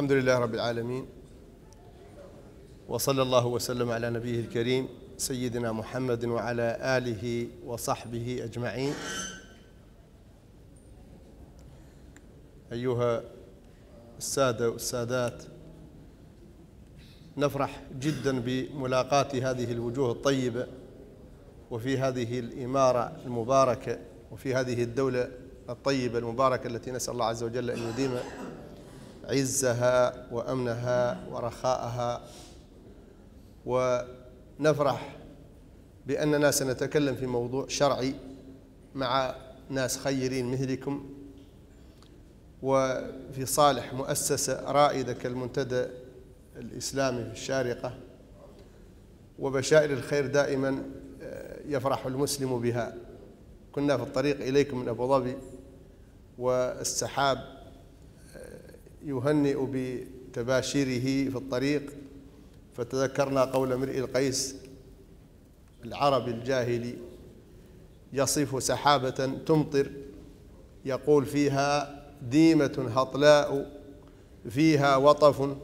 الحمد لله رب العالمين وصلى الله وسلم على نبيه الكريم سيدنا محمد وعلى آله وصحبه أجمعين أيها السادة والسادات نفرح جدا بملاقاة هذه الوجوه الطيبة وفي هذه الإمارة المباركة وفي هذه الدولة الطيبة المباركة التي نسأل الله عز وجل أن يديم عزها وامنها ورخاءها ونفرح باننا سنتكلم في موضوع شرعي مع ناس خيرين مثلكم وفي صالح مؤسسه رائده كالمنتدى الاسلامي في الشارقه وبشائر الخير دائما آه، يفرح المسلم بها كنا في الطريق اليكم من ابو ظبي والسحاب يهنئ بتباشيره في الطريق فتذكرنا قول امرئ القيس العربي الجاهلي يصف سحابة تمطر يقول فيها ديمة هطلاء فيها وطف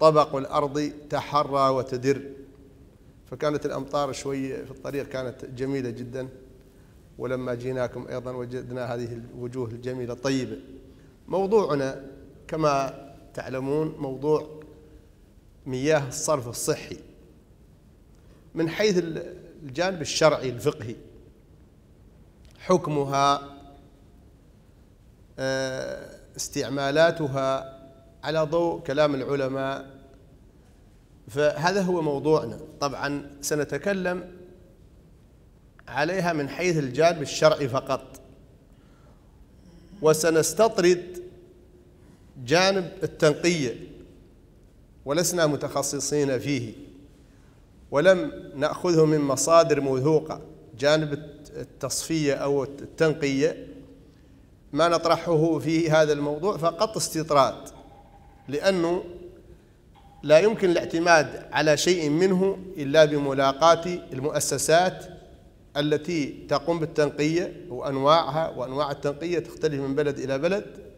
طبق الأرض تحرى وتدر فكانت الأمطار شوي في الطريق كانت جميلة جدا ولما جيناكم أيضا وجدنا هذه الوجوه الجميلة الطيبة موضوعنا كما تعلمون موضوع مياه الصرف الصحي من حيث الجانب الشرعي الفقهي حكمها آه، استعمالاتها على ضوء كلام العلماء فهذا هو موضوعنا طبعا سنتكلم عليها من حيث الجانب الشرعي فقط وسنستطرد جانب التنقية ولسنا متخصصين فيه ولم نأخذه من مصادر موثوقة جانب التصفية أو التنقية ما نطرحه في هذا الموضوع فقط استطراد لأنه لا يمكن الاعتماد على شيء منه إلا بملاقاة المؤسسات التي تقوم بالتنقية وأنواعها وأنواع التنقية تختلف من بلد إلى بلد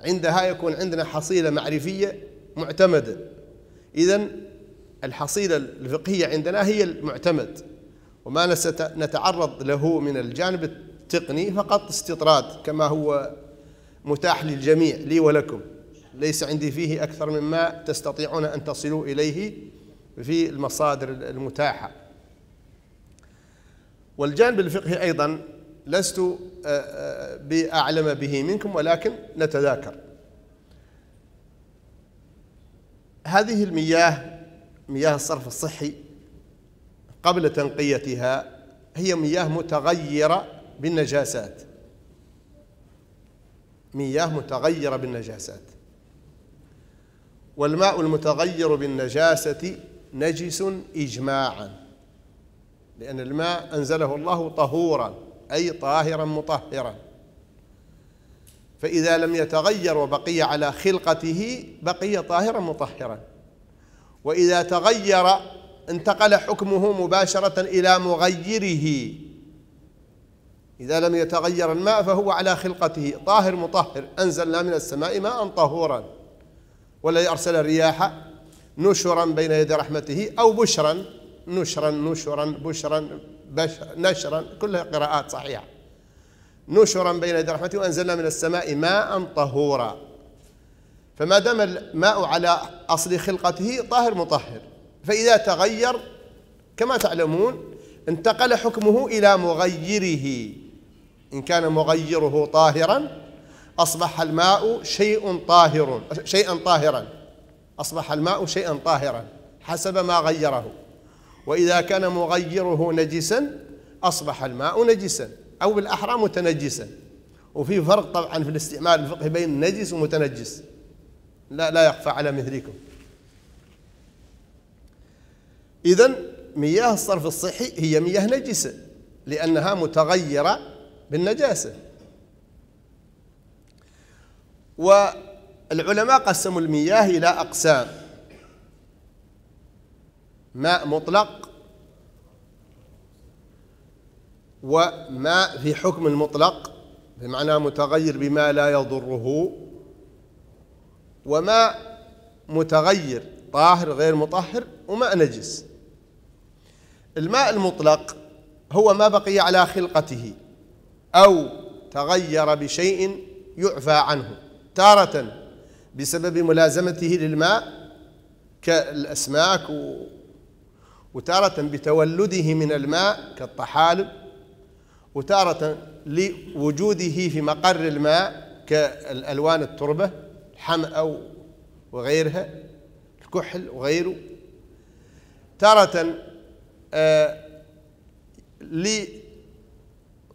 عندها يكون عندنا حصيلة معرفية معتمدة إذا الحصيلة الفقهية عندنا هي المعتمد وما نتعرض له من الجانب التقني فقط استطراد كما هو متاح للجميع لي ولكم ليس عندي فيه أكثر مما تستطيعون أن تصلوا إليه في المصادر المتاحة والجانب الفقهي أيضا لست آه، آه، بأعلم به منكم ولكن نتذاكر هذه المياه مياه الصرف الصحي قبل تنقيتها هي مياه متغيرة بالنجاسات مياه متغيرة بالنجاسات والماء المتغير بالنجاسة نجس إجماعا لأن الماء أنزله الله طهورا أي طاهرا مطهرا فإذا لم يتغير وبقي على خلقته بقي طاهرا مطهرا وإذا تغير انتقل حكمه مباشرة إلى مغيره إذا لم يتغير الماء فهو على خلقته طاهر مطهر أنزلنا من السماء ماء طهورا والذي أرسل الرياح نشرا بين يدي رحمته أو بشرا نشرا نشرا بشرا نشرا كلها قراءات صحيحة نشرا بين يدي رحمته وأنزلنا من السماء ماء طهورا فما دام الماء على أصل خلقته طاهر مطهر فإذا تغير كما تعلمون انتقل حكمه إلى مغيره إن كان مغيره طاهرا أصبح الماء شيء طاهر شيئا طاهرا أصبح الماء شيئا طاهرا حسب ما غيره وإذا كان مغيره نجسا أصبح الماء نجسا أو بالأحرى متنجسا وفي فرق طبعا في الاستعمال الفقهي بين نجس ومتنجس لا لا يخفى على مثلكم إذا مياه الصرف الصحي هي مياه نجسة لأنها متغيرة بالنجاسة والعلماء قسموا المياه إلى أقسام ماء مطلق وماء في حكم المطلق بمعنى متغير بما لا يضره وماء متغير طاهر غير مطهر وماء نجس الماء المطلق هو ما بقي على خلقته أو تغير بشيء يعفى عنه تارة بسبب ملازمته للماء كالأسماك وتارة بتولده من الماء كالطحالب وتارة لوجوده في مقر الماء كالألوان التربة الحمأة وغيرها الكحل وغيره تارة آه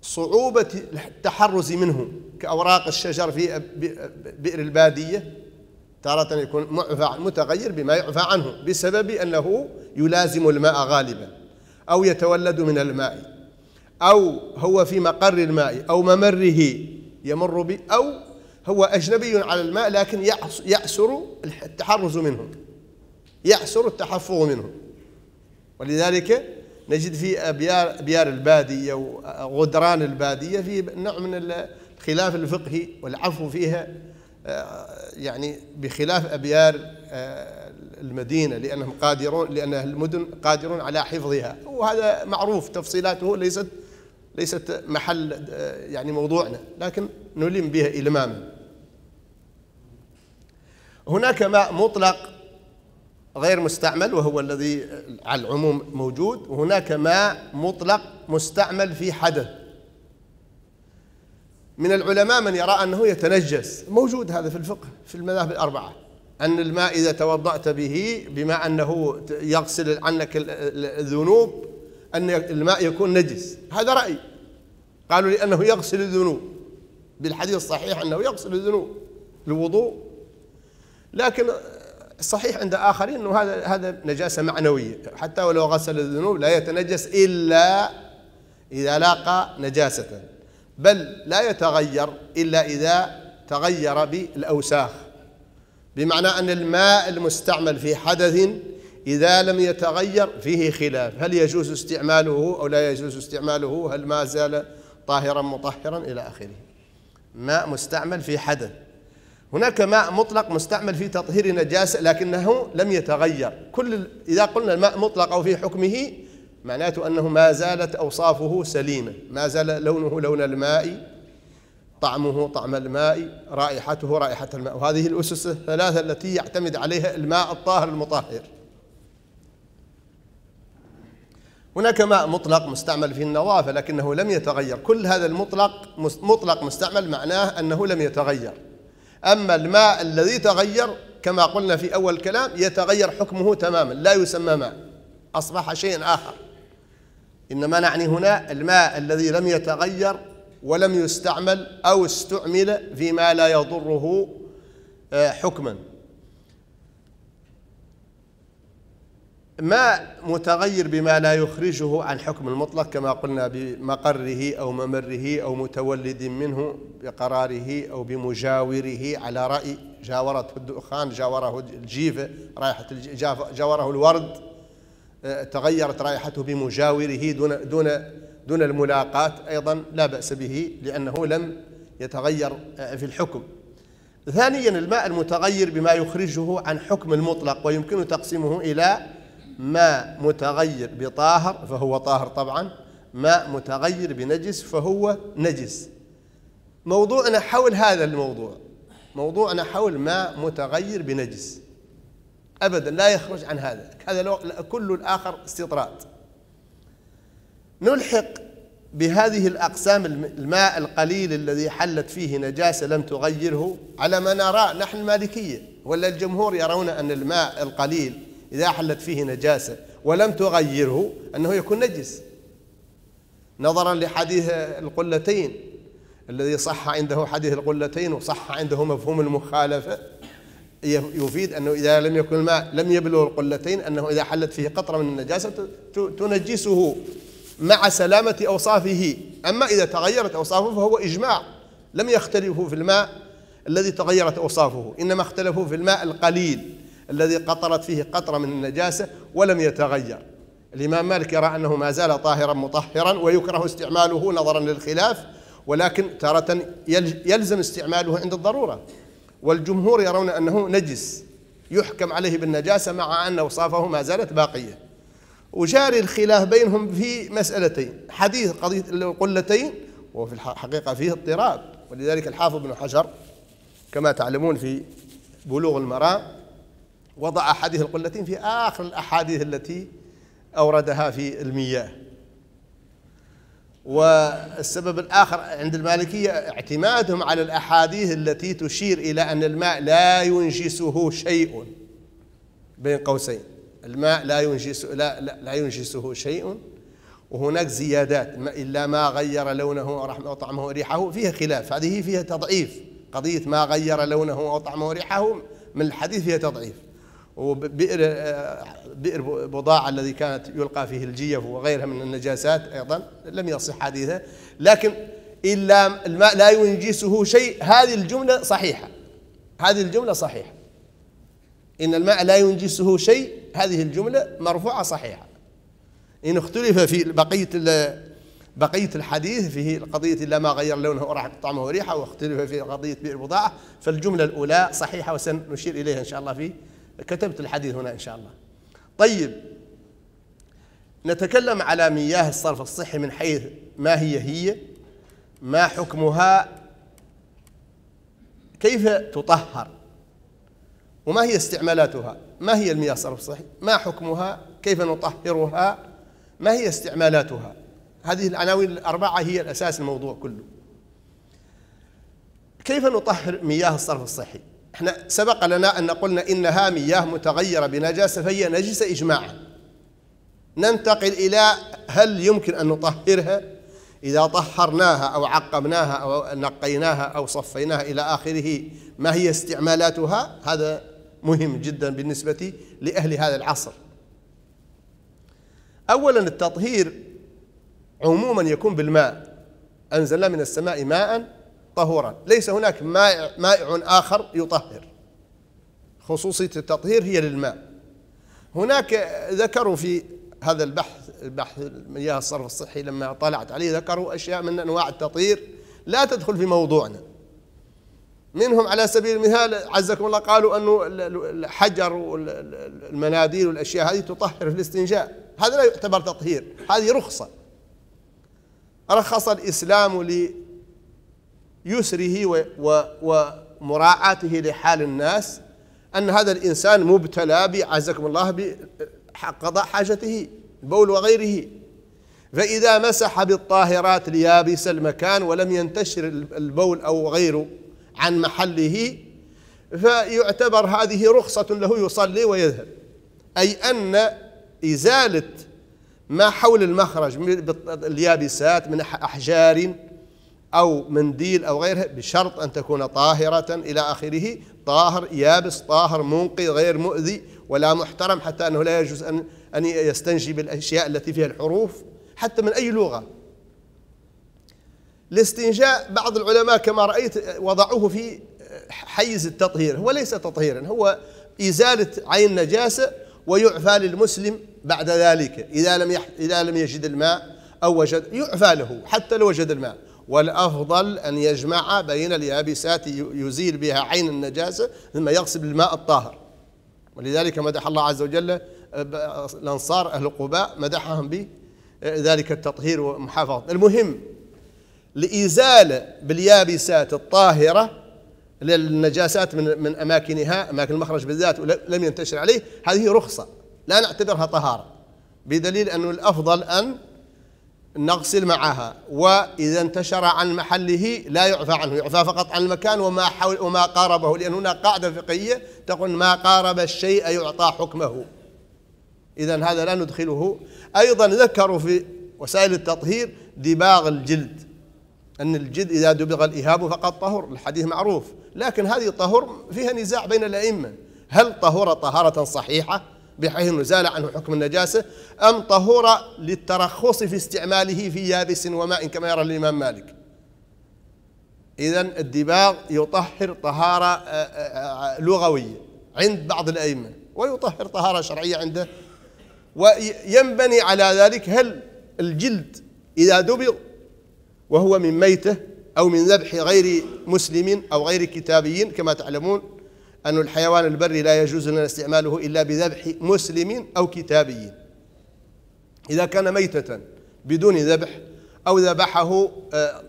لصعوبة التحرز منه كأوراق الشجر في بئر البادية تارة يكون معفى متغير بما يعفى عنه بسبب أنه يلازم الماء غالبا أو يتولد من الماء أو هو في مقر الماء أو ممره يمر به أو هو أجنبي على الماء لكن يأسر التحرز منه يأسر التحفظ منه ولذلك نجد في أبيار, أبيار البادية وغدران البادية في نوع من الخلاف الفقهي والعفو فيها آه، يعني بخلاف أبيار آه، المدينة لأنهم قادرون لأن المدن قادرون على حفظها وهذا معروف تفصيلاته ليست ليست محل آه، يعني موضوعنا لكن نلم بها إلماما هناك ماء مطلق غير مستعمل وهو الذي على العموم موجود وهناك ماء مطلق مستعمل في حدث من العلماء من يرى أنه يتنجس موجود هذا في الفقه في المذاهب الأربعة أن الماء إذا توضأت به بما أنه يغسل عنك الذنوب أن الماء يكون نجس هذا رأي قالوا لأنه يغسل الذنوب بالحديث الصحيح أنه يغسل الذنوب الوضوء لكن صحيح عند آخرين أنه هذا هذا نجاسة معنوية حتى ولو غسل الذنوب لا يتنجس إلا إذا لاقى نجاسة بل لا يتغير إلا إذا تغير بالأوساخ بمعنى أن الماء المستعمل في حدث إذا لم يتغير فيه خلاف هل يجوز استعماله أو لا يجوز استعماله هل ما زال طاهرا مطهرا إلى آخره ماء مستعمل في حدث هناك ماء مطلق مستعمل في تطهير نجاسة لكنه لم يتغير كل إذا قلنا الماء مطلق أو في حكمه معناته أنه ما زالت أوصافه سليمة ما زال لونه لون الماء طعمه طعم الماء رائحته رائحة الماء وهذه الأسس الثلاثة التي يعتمد عليها الماء الطاهر المطهر هناك ماء مطلق مستعمل في النظافة لكنه لم يتغير كل هذا المطلق مطلق مستعمل معناه أنه لم يتغير أما الماء الذي تغير كما قلنا في أول كلام يتغير حكمه تماما لا يسمى ماء أصبح شيء آخر إنما نعني هنا الماء الذي لم يتغير ولم يستعمل أو استعمل فيما لا يضره آه، حكما ماء متغير بما لا يخرجه عن حكم المطلق كما قلنا بمقره أو ممره أو متولد منه بقراره أو بمجاوره على رأي جاورته الدخان جاوره الجيفة رايحة جاوره الورد تغيرت رائحته بمجاوره دون دون دون الملاقات ايضا لا باس به لانه لم يتغير آه، في الحكم. ثانيا الماء المتغير بما يخرجه عن حكم المطلق ويمكن تقسيمه الى ماء متغير بطاهر فهو طاهر طبعا ماء متغير بنجس فهو نجس. موضوعنا حول هذا الموضوع موضوعنا حول ماء متغير بنجس أبدا لا يخرج عن هذا هذا كل الآخر استطراد نلحق بهذه الأقسام الماء القليل الذي حلت فيه نجاسة لم تغيره على ما نراه نحن المالكية ولا الجمهور يرون أن الماء القليل إذا حلت فيه نجاسة ولم تغيره أنه يكون نجس نظرا لحديث القلتين الذي صح عنده حديث القلتين وصح عنده مفهوم المخالفة يفيد أنه إذا لم يكن الماء لم يبلغ القلتين أنه إذا حلت فيه قطرة من النجاسة تنجسه مع سلامة أوصافه أما إذا تغيرت أوصافه فهو إجماع لم يختلفوا في الماء الذي تغيرت أوصافه إنما اختلفوا في الماء القليل الذي قطرت فيه قطرة من النجاسة ولم يتغير الإمام مالك يرى أنه ما زال طاهرا مطهرا ويكره استعماله نظرا للخلاف ولكن تارة يلزم استعماله عند الضرورة والجمهور يرون أنه نجس يحكم عليه بالنجاسة مع أن أوصافه ما زالت باقية وجاري الخلاف بينهم في مسألتين حديث قضية القلتين وفي الحقيقة فيه اضطراب ولذلك الحافظ ابن حجر كما تعلمون في بلوغ المراء وضع حديث القلتين في آخر الأحاديث التي أوردها في المياه والسبب الآخر عند المالكية اعتمادهم على الأحاديث التي تشير إلى أن الماء لا ينجسه شيء بين قوسين الماء لا ينجس لا لا, لا ينجسه شيء وهناك زيادات إلا ما غير لونه ورحمه وطعمه وريحه فيها خلاف هذه فيها تضعيف قضية ما غير لونه وطعمه وريحه من الحديث فيها تضعيف وبئر بئر بضاعة الذي كانت يلقى فيه الجيف وغيرها من النجاسات أيضا لم يصح حديثه لكن إلا الماء لا ينجسه شيء هذه الجملة صحيحة هذه الجملة صحيحة إن الماء لا ينجسه شيء هذه الجملة مرفوعة صحيحة إن اختلف في بقية بقية الحديث في قضية إلا ما غير لونه وراح طعمه وريحه واختلف في قضية بئر بضاعة فالجملة الأولى صحيحة وسنشير إليها إن شاء الله في كتبت الحديث هنا إن شاء الله طيب نتكلم على مياه الصرف الصحي من حيث ما هي هي ما حكمها كيف تطهر وما هي استعمالاتها ما هي المياه الصرف الصحي ما حكمها كيف نطهرها ما هي استعمالاتها هذه العناوين الأربعة هي الأساس الموضوع كله كيف نطهر مياه الصرف الصحي احنا سبق لنا أن قلنا إنها مياه متغيرة بنجاسة فهي نجسة إجماعا ننتقل إلى هل يمكن أن نطهرها إذا طهرناها أو عقمناها أو نقيناها أو صفيناها إلى آخره ما هي استعمالاتها هذا مهم جدا بالنسبة لأهل هذا العصر أولا التطهير عموما يكون بالماء أنزلنا من السماء ماء طهورا ليس هناك مائع, مائع آخر يطهر خصوصية التطهير هي للماء هناك ذكروا في هذا البحث البحث مياه الصرف الصحي لما طلعت عليه ذكروا أشياء من أنواع التطهير لا تدخل في موضوعنا منهم على سبيل المثال عزكم الله قالوا أنه الحجر والمناديل والأشياء هذه تطهر في الاستنجاء هذا لا يعتبر تطهير هذه رخصة رخص الإسلام يسره ومراعاته لحال الناس أن هذا الإنسان مبتلى بعزكم الله بقضاء حاجته البول وغيره فإذا مسح بالطاهرات ليابس المكان ولم ينتشر البول أو غيره عن محله فيعتبر هذه رخصة له يصلي ويذهب أي أن إزالة ما حول المخرج من اليابسات من أحجار أو منديل أو غيره بشرط أن تكون طاهرة إلى آخره طاهر يابس طاهر منقي غير مؤذي ولا محترم حتى أنه لا يجوز أن أن يستنجي بالأشياء التي فيها الحروف حتى من أي لغة الاستنجاء بعض العلماء كما رأيت وضعوه في حيز التطهير هو ليس تطهيرا هو إزالة عين نجاسة ويعفى للمسلم بعد ذلك إذا لم إذا لم يجد الماء أو وجد يعفى له حتى لو وجد الماء والأفضل أن يجمع بين اليابسات يزيل بها عين النجاسة ثم يغسل بالماء الطاهر ولذلك مدح الله عز وجل الأنصار أهل قباء مدحهم بذلك آه، التطهير ومحافظة المهم لإزالة باليابسات الطاهرة للنجاسات من من اماكنها اماكن المخرج بالذات ولم ينتشر عليه هذه رخصه لا نعتبرها طهاره بدليل انه الافضل ان نغسل معها وإذا انتشر عن محله لا يعفى عنه يعفى فقط عن المكان وما حول وما قاربه لأن هنا قاعدة فقهية تقول ما قارب الشيء يعطى حكمه إذا هذا لا ندخله أيضا ذكروا في وسائل التطهير دباغ الجلد أن الجلد إذا دبغ الإهاب فقد طهر الحديث معروف لكن هذه طهر فيها نزاع بين الأئمة هل طهر طهارة صحيحة بحيث أنه زال عنه حكم النجاسة أم طهور للترخص في استعماله في يابس وماء كما يرى الإمام مالك إذا الدباغ يطهر طهارة آه، آه، آه، لغوية عند بعض الأئمة ويطهر طهارة شرعية عنده وينبني على ذلك هل الجلد إذا دبغ وهو من ميته أو من ذبح غير مسلم أو غير كتابيين كما تعلمون أن الحيوان البري لا يجوز لنا استعماله إلا بذبح مسلم أو كتابي إذا كان ميتة بدون ذبح أو ذبحه آه،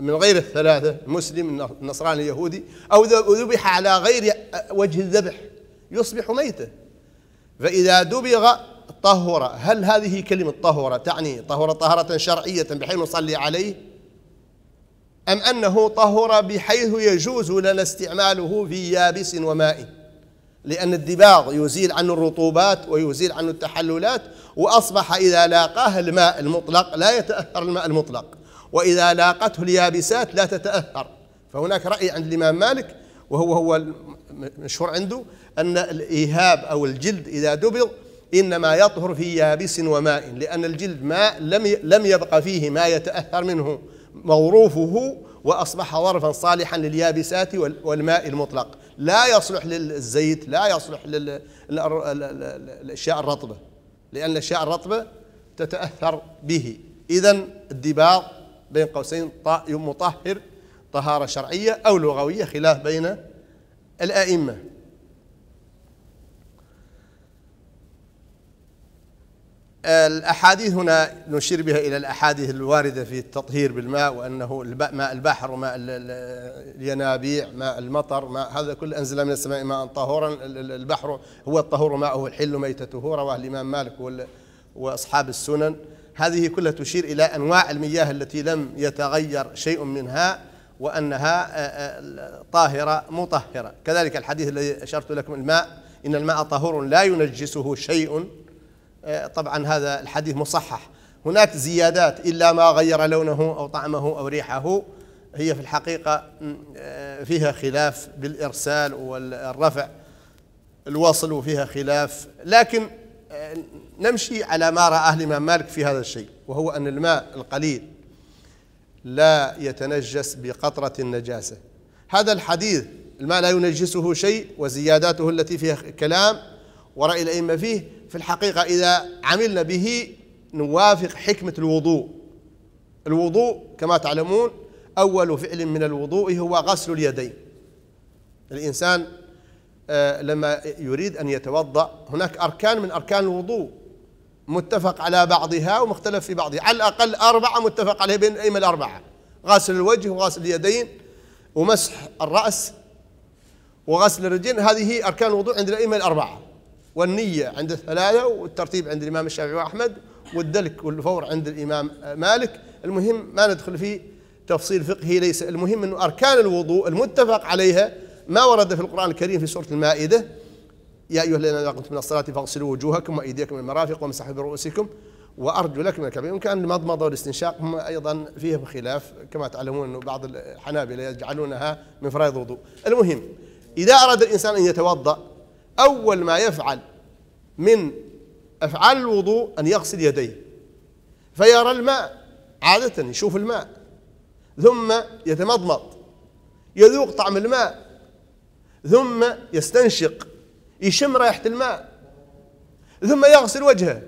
من غير الثلاثة مسلم نصراني اليهودي أو ذبح على غير آه، وجه الذبح يصبح ميتة فإذا دبغ طهر هل هذه كلمة طهر تعني طهر طهرة شرعية بحيث نصلي عليه أم أنه طهر بحيث يجوز لنا استعماله في يابس وماء لأن الدباغ يزيل عنه الرطوبات ويزيل عنه التحللات وأصبح إذا لاقاه الماء المطلق لا يتأثر الماء المطلق وإذا لاقته اليابسات لا تتأثر فهناك رأي عند الإمام مالك وهو هو المشهور عنده أن الإيهاب أو الجلد إذا دبغ إنما يطهر في يابس وماء لأن الجلد ماء لم لم يبقى فيه ما يتأثر منه موروفه وأصبح ظرفا صالحا لليابسات والماء المطلق لا يصلح للزيت لا يصلح للأشياء الرطبة لأن الأشياء الرطبة تتأثر به إذا الدباغ بين قوسين مطهر طهارة شرعية أو لغوية خلاف بين الأئمة الأحاديث هنا نشير بها إلى الأحاديث الواردة في التطهير بالماء وأنه ماء البحر وماء الينابيع ماء المطر ماء هذا كل أنزل من السماء ماء طهورا البحر هو الطهور ماءه الحل ميتته رواه الإمام مالك وأصحاب السنن هذه كلها تشير إلى أنواع المياه التي لم يتغير شيء منها وأنها طاهرة مطهرة كذلك الحديث الذي أشرت لكم الماء إن الماء طهور لا ينجسه شيء آه، طبعا هذا الحديث مصحح هناك زيادات إلا ما غير لونه أو طعمه أو ريحه هي في الحقيقة آه، فيها خلاف بالإرسال والرفع الوصل وفيها خلاف لكن آه، نمشي على ما رآه الإمام مالك في هذا الشيء وهو أن الماء القليل لا يتنجس بقطرة النجاسة هذا الحديث الماء لا ينجسه شيء وزياداته التي فيها كلام ورأي الأئمة فيه في الحقيقة إذا عملنا به نوافق حكمة الوضوء الوضوء كما تعلمون أول فعل من الوضوء هو غسل اليدين الإنسان آه، لما يريد أن يتوضأ هناك أركان من أركان الوضوء متفق على بعضها ومختلف في بعضها على الأقل أربعة متفق عليه بين الأئمة الأربعة غسل الوجه وغسل اليدين ومسح الرأس وغسل الرجلين هذه أركان الوضوء عند الأئمة الأربعة والنية عند الثلاثة والترتيب عند الإمام الشافعي وأحمد والدلك والفور عند الإمام مالك المهم ما ندخل في تفصيل فقهي ليس المهم أنه أركان الوضوء المتفق عليها ما ورد في القرآن الكريم في سورة المائدة يا أيها الذين آمنوا من الصلاة فاغسلوا وجوهكم وأيديكم من المرافق وامسحوا برؤوسكم لكم من الكبير كان المضمضة والاستنشاق هم أيضا فيهم خلاف كما تعلمون أنه بعض الحنابلة يجعلونها من فرائض الوضوء المهم إذا أراد الإنسان أن يتوضأ أول ما يفعل من أفعال الوضوء أن يغسل يديه فيرى الماء عادة يشوف الماء ثم يتمضمض يذوق طعم الماء ثم يستنشق يشم رائحة الماء ثم يغسل وجهه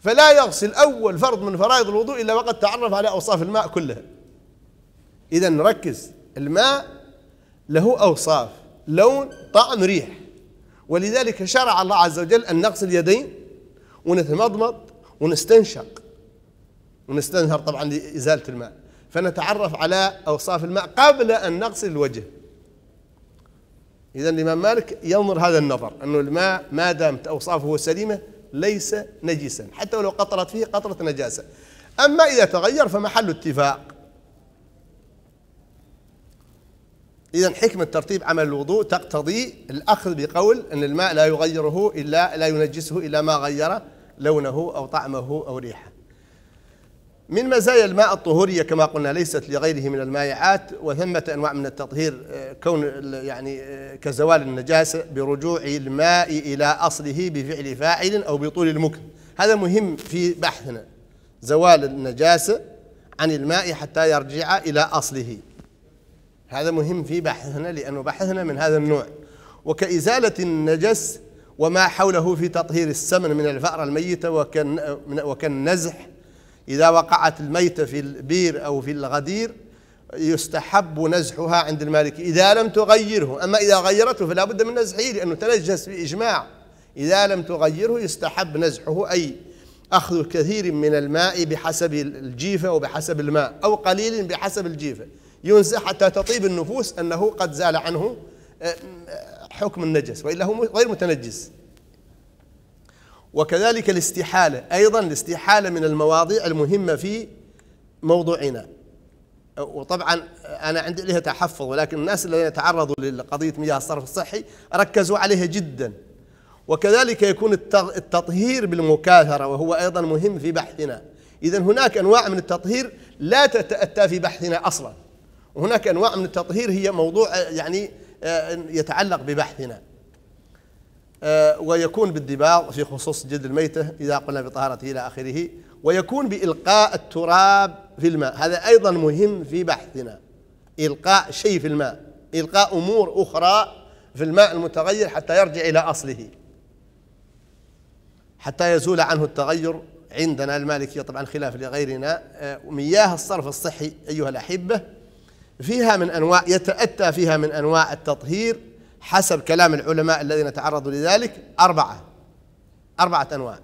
فلا يغسل أول فرض من فرائض الوضوء إلا وقد تعرف على أوصاف الماء كلها إذا نركز الماء له أوصاف لون طعم ريح ولذلك شرع الله عز وجل أن نغسل يدين ونتمضمض ونستنشق ونستنهر طبعا لإزالة الماء فنتعرف على أوصاف الماء قبل أن نغسل الوجه إذا الإمام مالك ينظر هذا النظر أنه الماء ما دامت أوصافه سليمة ليس نجسا حتى ولو قطرت فيه قطرة نجاسة أما إذا تغير فمحل اتفاق إذا حكمة ترتيب عمل الوضوء تقتضي الأخذ بقول أن الماء لا يغيره إلا لا ينجسه إلا ما غير لونه أو طعمه أو ريحه من مزايا الماء الطهورية كما قلنا ليست لغيره من المائعات وثمة أنواع من التطهير آه، كون يعني آه، كزوال النجاسة برجوع الماء إلى أصله بفعل فاعل أو بطول المكن هذا مهم في بحثنا زوال النجاسة عن الماء حتى يرجع إلى أصله هذا مهم في بحثنا لأنه بحثنا من هذا النوع وكإزالة النجس وما حوله في تطهير السمن من الفأرة الميتة وكالنزح إذا وقعت الميتة في البير أو في الغدير يستحب نزحها عند المالك إذا لم تغيره أما إذا غيرته فلا بد من نزحه لأنه تنجس بإجماع إذا لم تغيره يستحب نزحه أي أخذ كثير من الماء بحسب الجيفة وبحسب الماء أو قليل بحسب الجيفة ينزع حتى تطيب النفوس أنه قد زال عنه آه، آه، حكم النجس وإلا هو غير متنجس وكذلك الاستحالة أيضا الاستحالة من المواضيع المهمة في موضوعنا وطبعا آه، أنا عندي لها تحفظ ولكن الناس الذين تعرضوا لقضية مياه الصرف الصحي ركزوا عليها جدا وكذلك يكون التطهير بالمكاثرة وهو أيضا مهم في بحثنا إذا هناك أنواع من التطهير لا تتأتى في بحثنا أصلا وهناك أنواع من التطهير هي موضوع آه، يعني آه، يتعلق ببحثنا آه، ويكون بالدباغ في خصوص جلد الميتة إذا قلنا بطهارته إلى آخره ويكون بإلقاء التراب في الماء هذا أيضا مهم في بحثنا إلقاء شيء في الماء إلقاء أمور أخرى في الماء المتغير حتى يرجع إلى أصله حتى يزول عنه التغير عندنا المالكية طبعا خلاف لغيرنا مياه الصرف الصحي أيها الأحبة فيها من أنواع يتأتى فيها من أنواع التطهير حسب كلام العلماء الذين تعرضوا لذلك أربعة أربعة أنواع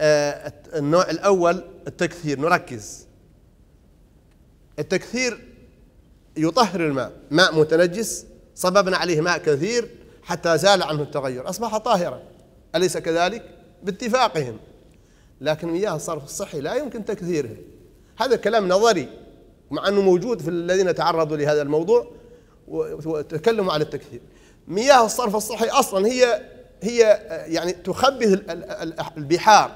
آه، النوع الأول التكثير نركز التكثير يطهر الماء ماء متنجس صببنا عليه ماء كثير حتى زال عنه التغير أصبح طاهرا أليس كذلك؟ باتفاقهم لكن مياه الصرف الصحي لا يمكن تكثيره هذا كلام نظري مع أنه موجود في الذين تعرضوا لهذا الموضوع وتكلموا عن التكثير مياه الصرف الصحي أصلا هي هي يعني تخبث البحار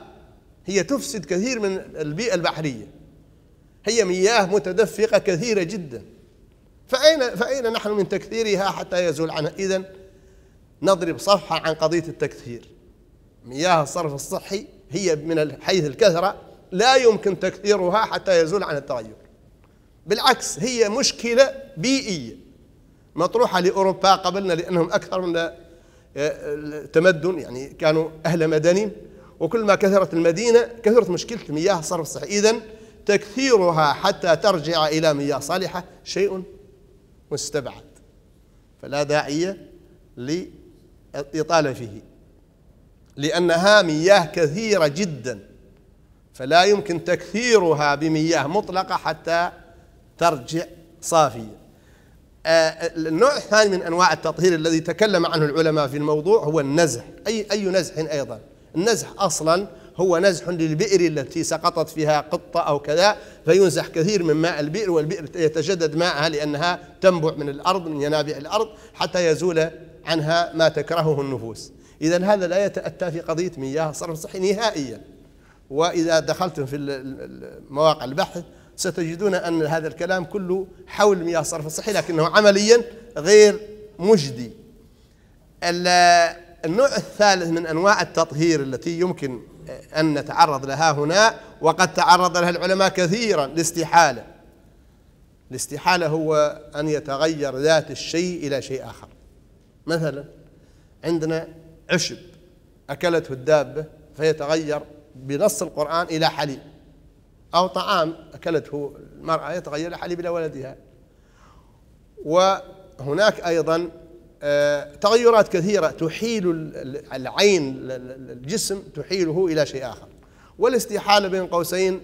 هي تفسد كثير من البيئة البحرية هي مياه متدفقة كثيرة جدا فأين فأين نحن من تكثيرها حتى يزول عنها إذا نضرب صفحة عن قضية التكثير مياه الصرف الصحي هي من حيث الكثرة لا يمكن تكثيرها حتى يزول عن التغير بالعكس هي مشكلة بيئية مطروحة لأوروبا قبلنا لأنهم أكثر من آه، آه، تمدن يعني كانوا أهل مدني وكل ما كثرت المدينة كثرت مشكلة المياه صرف الصحي إذا تكثيرها حتى ترجع إلى مياه صالحة شيء مستبعد فلا داعية لإطالة فيه لأنها مياه كثيرة جدا فلا يمكن تكثيرها بمياه مطلقة حتى ترجع صافية آه، النوع الثاني من أنواع التطهير الذي تكلم عنه العلماء في الموضوع هو النزح أي, أي نزح أيضا النزح أصلا هو نزح للبئر التي سقطت فيها قطة أو كذا فينزح كثير من ماء البئر والبئر يتجدد ماءها لأنها تنبع من الأرض من ينابع الأرض حتى يزول عنها ما تكرهه النفوس إذا هذا لا يتأتى في قضية مياه صرف صحي نهائيا وإذا دخلتم في مواقع البحث ستجدون أن هذا الكلام كله حول مياه الصرف الصحي لكنه عمليا غير مجدي النوع الثالث من أنواع التطهير التي يمكن أن نتعرض لها هنا وقد تعرض لها العلماء كثيرا لاستحالة الاستحالة هو أن يتغير ذات الشيء إلى شيء آخر مثلا عندنا عشب أكلته الدابة فيتغير بنص القرآن إلى حليب أو طعام أكلته المرأة يتغير الحليب إلى ولدها وهناك أيضا آه، تغيرات كثيرة تحيل العين الجسم تحيله إلى شيء آخر والاستحالة بين قوسين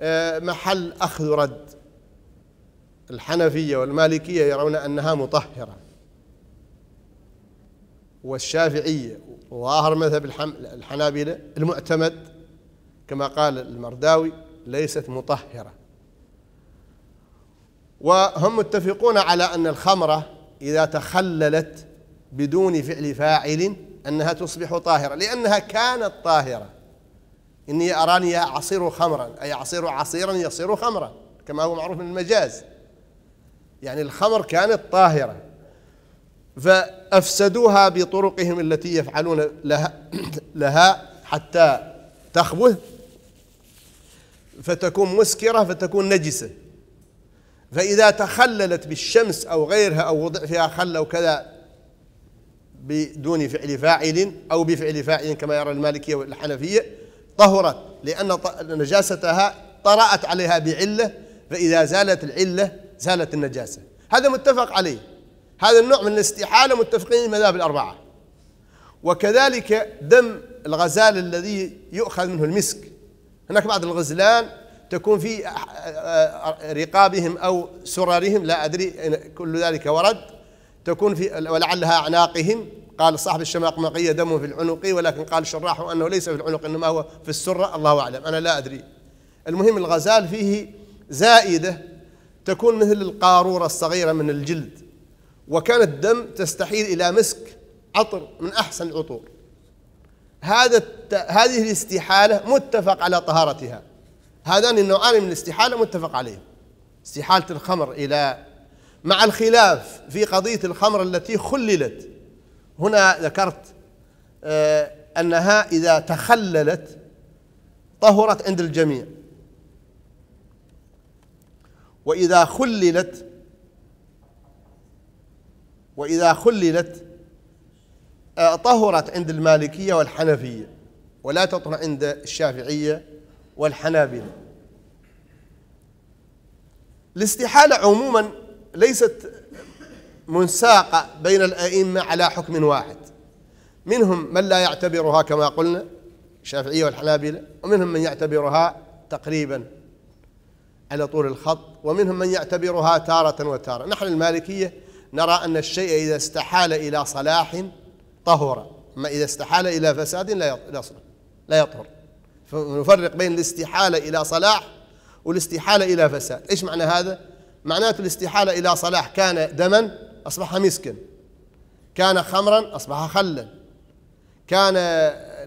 آه، محل أخذ رد الحنفية والمالكية يرون أنها مطهرة والشافعية ظاهر مذهب الحنابلة المعتمد كما قال المرداوي ليست مطهرة وهم متفقون على أن الخمرة إذا تخللت بدون فعل فاعل أنها تصبح طاهرة لأنها كانت طاهرة إني أراني أعصير خمرا أي أعصير عصيرا يصير خمرا كما هو معروف من المجاز يعني الخمر كانت طاهرة فأفسدوها بطرقهم التي يفعلون لها, لها حتى تخبث فتكون مسكرة فتكون نجسة فإذا تخللت بالشمس أو غيرها أو وضع فيها خل أو كذا بدون فعل فاعل أو بفعل فاعل كما يرى المالكية والحنفية طهرت لأن نجاستها طرأت عليها بعلة فإذا زالت العلة زالت النجاسة هذا متفق عليه هذا النوع من الاستحالة متفقين المذاهب الأربعة وكذلك دم الغزال الذي يؤخذ منه المسك هناك بعض الغزلان تكون في رقابهم أو سررهم لا أدري كل ذلك ورد تكون في ولعلها أعناقهم قال صاحب الشماقمقية دمه في العنق ولكن قال شراح أنه ليس في العنق إنما هو في السرة الله أعلم أنا لا أدري المهم الغزال فيه زائدة تكون مثل القارورة الصغيرة من الجلد وكان الدم تستحيل إلى مسك عطر من أحسن العطور هذا هذه الاستحالة متفق على طهارتها هذان النوعان من الاستحالة متفق عليهم استحالة الخمر إلى مع الخلاف في قضية الخمر التي خللت هنا ذكرت آه، أنها إذا تخللت طهرت عند الجميع وإذا خللت وإذا خللت آه، طهرت عند المالكية والحنفية ولا تطهر عند الشافعية والحنابلة الاستحالة عموما ليست منساقة بين الأئمة على حكم واحد منهم من لا يعتبرها كما قلنا الشافعية والحنابلة ومنهم من يعتبرها تقريبا على طول الخط ومنهم من يعتبرها تارة وتارة نحن المالكية نرى أن الشيء إذا استحال إلى صلاح طهورا ما إذا استحال إلى فساد لا يصلح لا يطهر فنفرق بين الاستحالة إلى صلاح والاستحالة إلى فساد إيش معنى هذا؟ معناته الاستحالة إلى صلاح كان دما أصبح مسكا كان خمرا أصبح خلا كان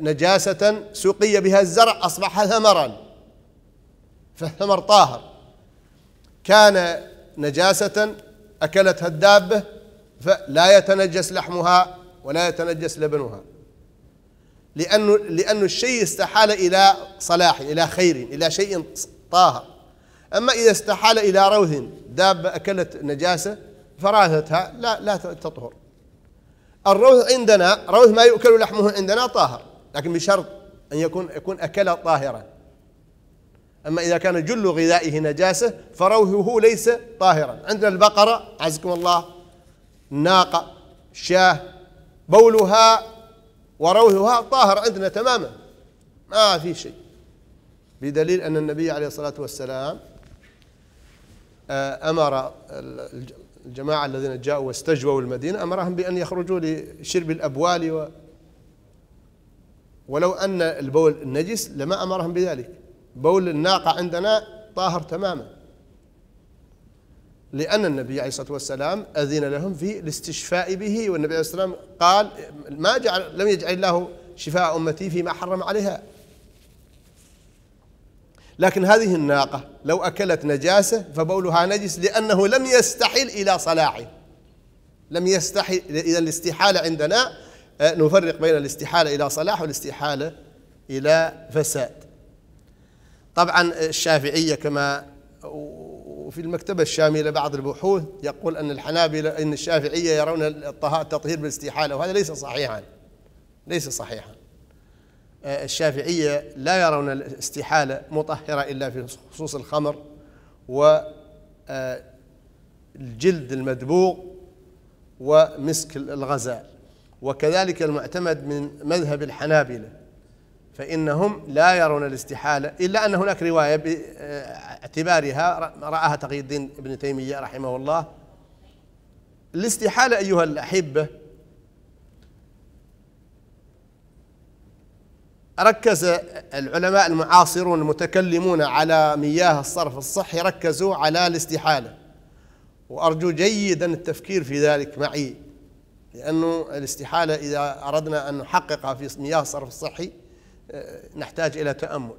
نجاسة سقي بها الزرع أصبح ثمرا فالثمر طاهر كان نجاسة أكلتها الدابة فلا يتنجس لحمها ولا يتنجس لبنها لأن لأن الشيء استحال إلى صلاح إلى خير إلى شيء طاهر أما إذا استحال إلى روث دابة أكلت نجاسة فراثتها لا لا تطهر الروث عندنا روث ما يؤكل لحمه عندنا طاهر لكن بشرط أن يكون يكون أكل طاهرا أما إذا كان جل غذائه نجاسة فروثه ليس طاهرا عندنا البقرة عزكم الله الناقة الشاه بولها وروثها طاهر عندنا تماما ما في شيء بدليل أن النبي عليه الصلاة والسلام آه، أمر الجماعة الذين جاءوا واستجووا المدينة أمرهم بأن يخرجوا لشرب الأبوال و ولو أن البول النجس لما أمرهم بذلك بول الناقة عندنا طاهر تماما لأن النبي عليه الصلاة والسلام أذن لهم في الاستشفاء به والنبي عليه الصلاة والسلام قال ما جعل لم يجعل الله شفاء أمتي فيما حرم عليها لكن هذه الناقة لو أكلت نجاسة فبولها نجس لأنه لم يستحل إلى صلاحه لم يستحل إذا الاستحالة عندنا آه، نفرق بين الاستحالة إلى صلاح والاستحالة إلى فساد طبعا الشافعية كما وفي المكتبة الشاملة بعض البحوث يقول أن الحنابلة أن الشافعية يرون التطهير بالاستحالة وهذا ليس صحيحا ليس صحيحا آه، الشافعية لا يرون الاستحالة مطهرة إلا في خصوص الخمر والجلد آه، المدبوغ ومسك الغزال وكذلك المعتمد من مذهب الحنابلة فإنهم لا يرون الاستحالة إلا أن هناك رواية باعتبارها آه، رآها تقي الدين ابن تيمية رحمه الله الاستحالة أيها الأحبة ركز العلماء المعاصرون المتكلمون على مياه الصرف الصحي ركزوا على الاستحالة وأرجو جيدا التفكير في ذلك معي لأنه الاستحالة إذا أردنا أن نحققها في مياه الصرف الصحي نحتاج إلى تأمل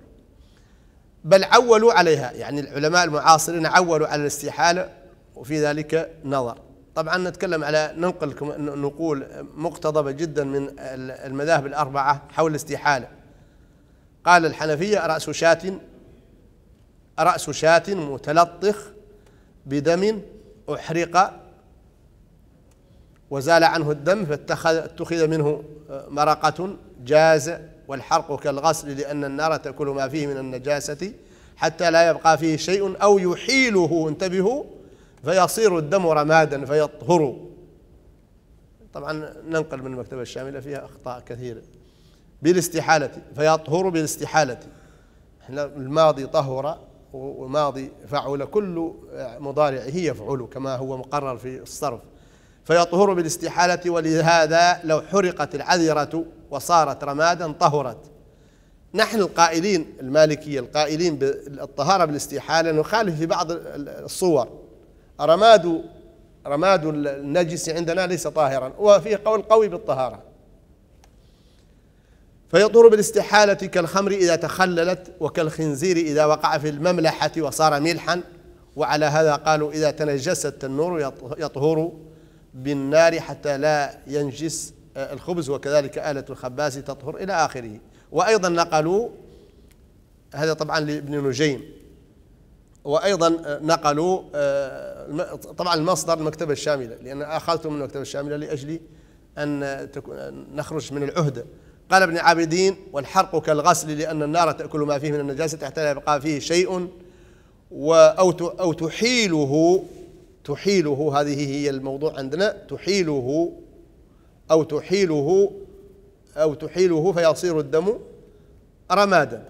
بل عولوا عليها يعني العلماء المعاصرين عولوا على الاستحالة وفي ذلك نظر طبعا نتكلم على ننقل نقول مقتضبة جدا من المذاهب الأربعة حول الاستحالة قال الحنفية رأس شاة رأس شاة متلطخ بدم أحرق وزال عنه الدم فاتخذ اتخذ منه مرقة جاز والحرق كالغسل لأن النار تأكل ما فيه من النجاسة حتى لا يبقى فيه شيء أو يحيله انتبهوا فيصير الدم رمادا فيطهر طبعا ننقل من المكتبة الشاملة فيها أخطاء كثيرة بالاستحالة فيطهر بالاستحالة احنا الماضي طهر وماضي فعل كل مضارعه يفعل كما هو مقرر في الصرف فيطهر بالاستحالة ولهذا لو حرقت العذرة وصارت رمادا طهرت نحن القائلين المالكية القائلين بالطهارة بالاستحالة نخالف في بعض الصور رماد رماد النجس عندنا ليس طاهرا وفيه قول قوي بالطهارة فيطهر بالاستحالة كالخمر إذا تخللت وكالخنزير إذا وقع في المملحة وصار ملحا وعلى هذا قالوا إذا تنجست النور يطهر بالنار حتى لا ينجس آه، الخبز وكذلك آلة الخباز تطهر إلى آخره وأيضا نقلوا هذا طبعا لابن نجيم وأيضا آه، نقلوا آه، طبعا المصدر المكتبة الشاملة لأن أخذته من المكتبة الشاملة لأجل أن نخرج من العهدة قال ابن عابدين والحرق كالغسل لأن النار تأكل ما فيه من النجاسة حتى لا يبقى فيه شيء أو أو تحيله تحيله هذه هي الموضوع عندنا تحيله أو تحيله أو تحيله فيصير الدم رمادا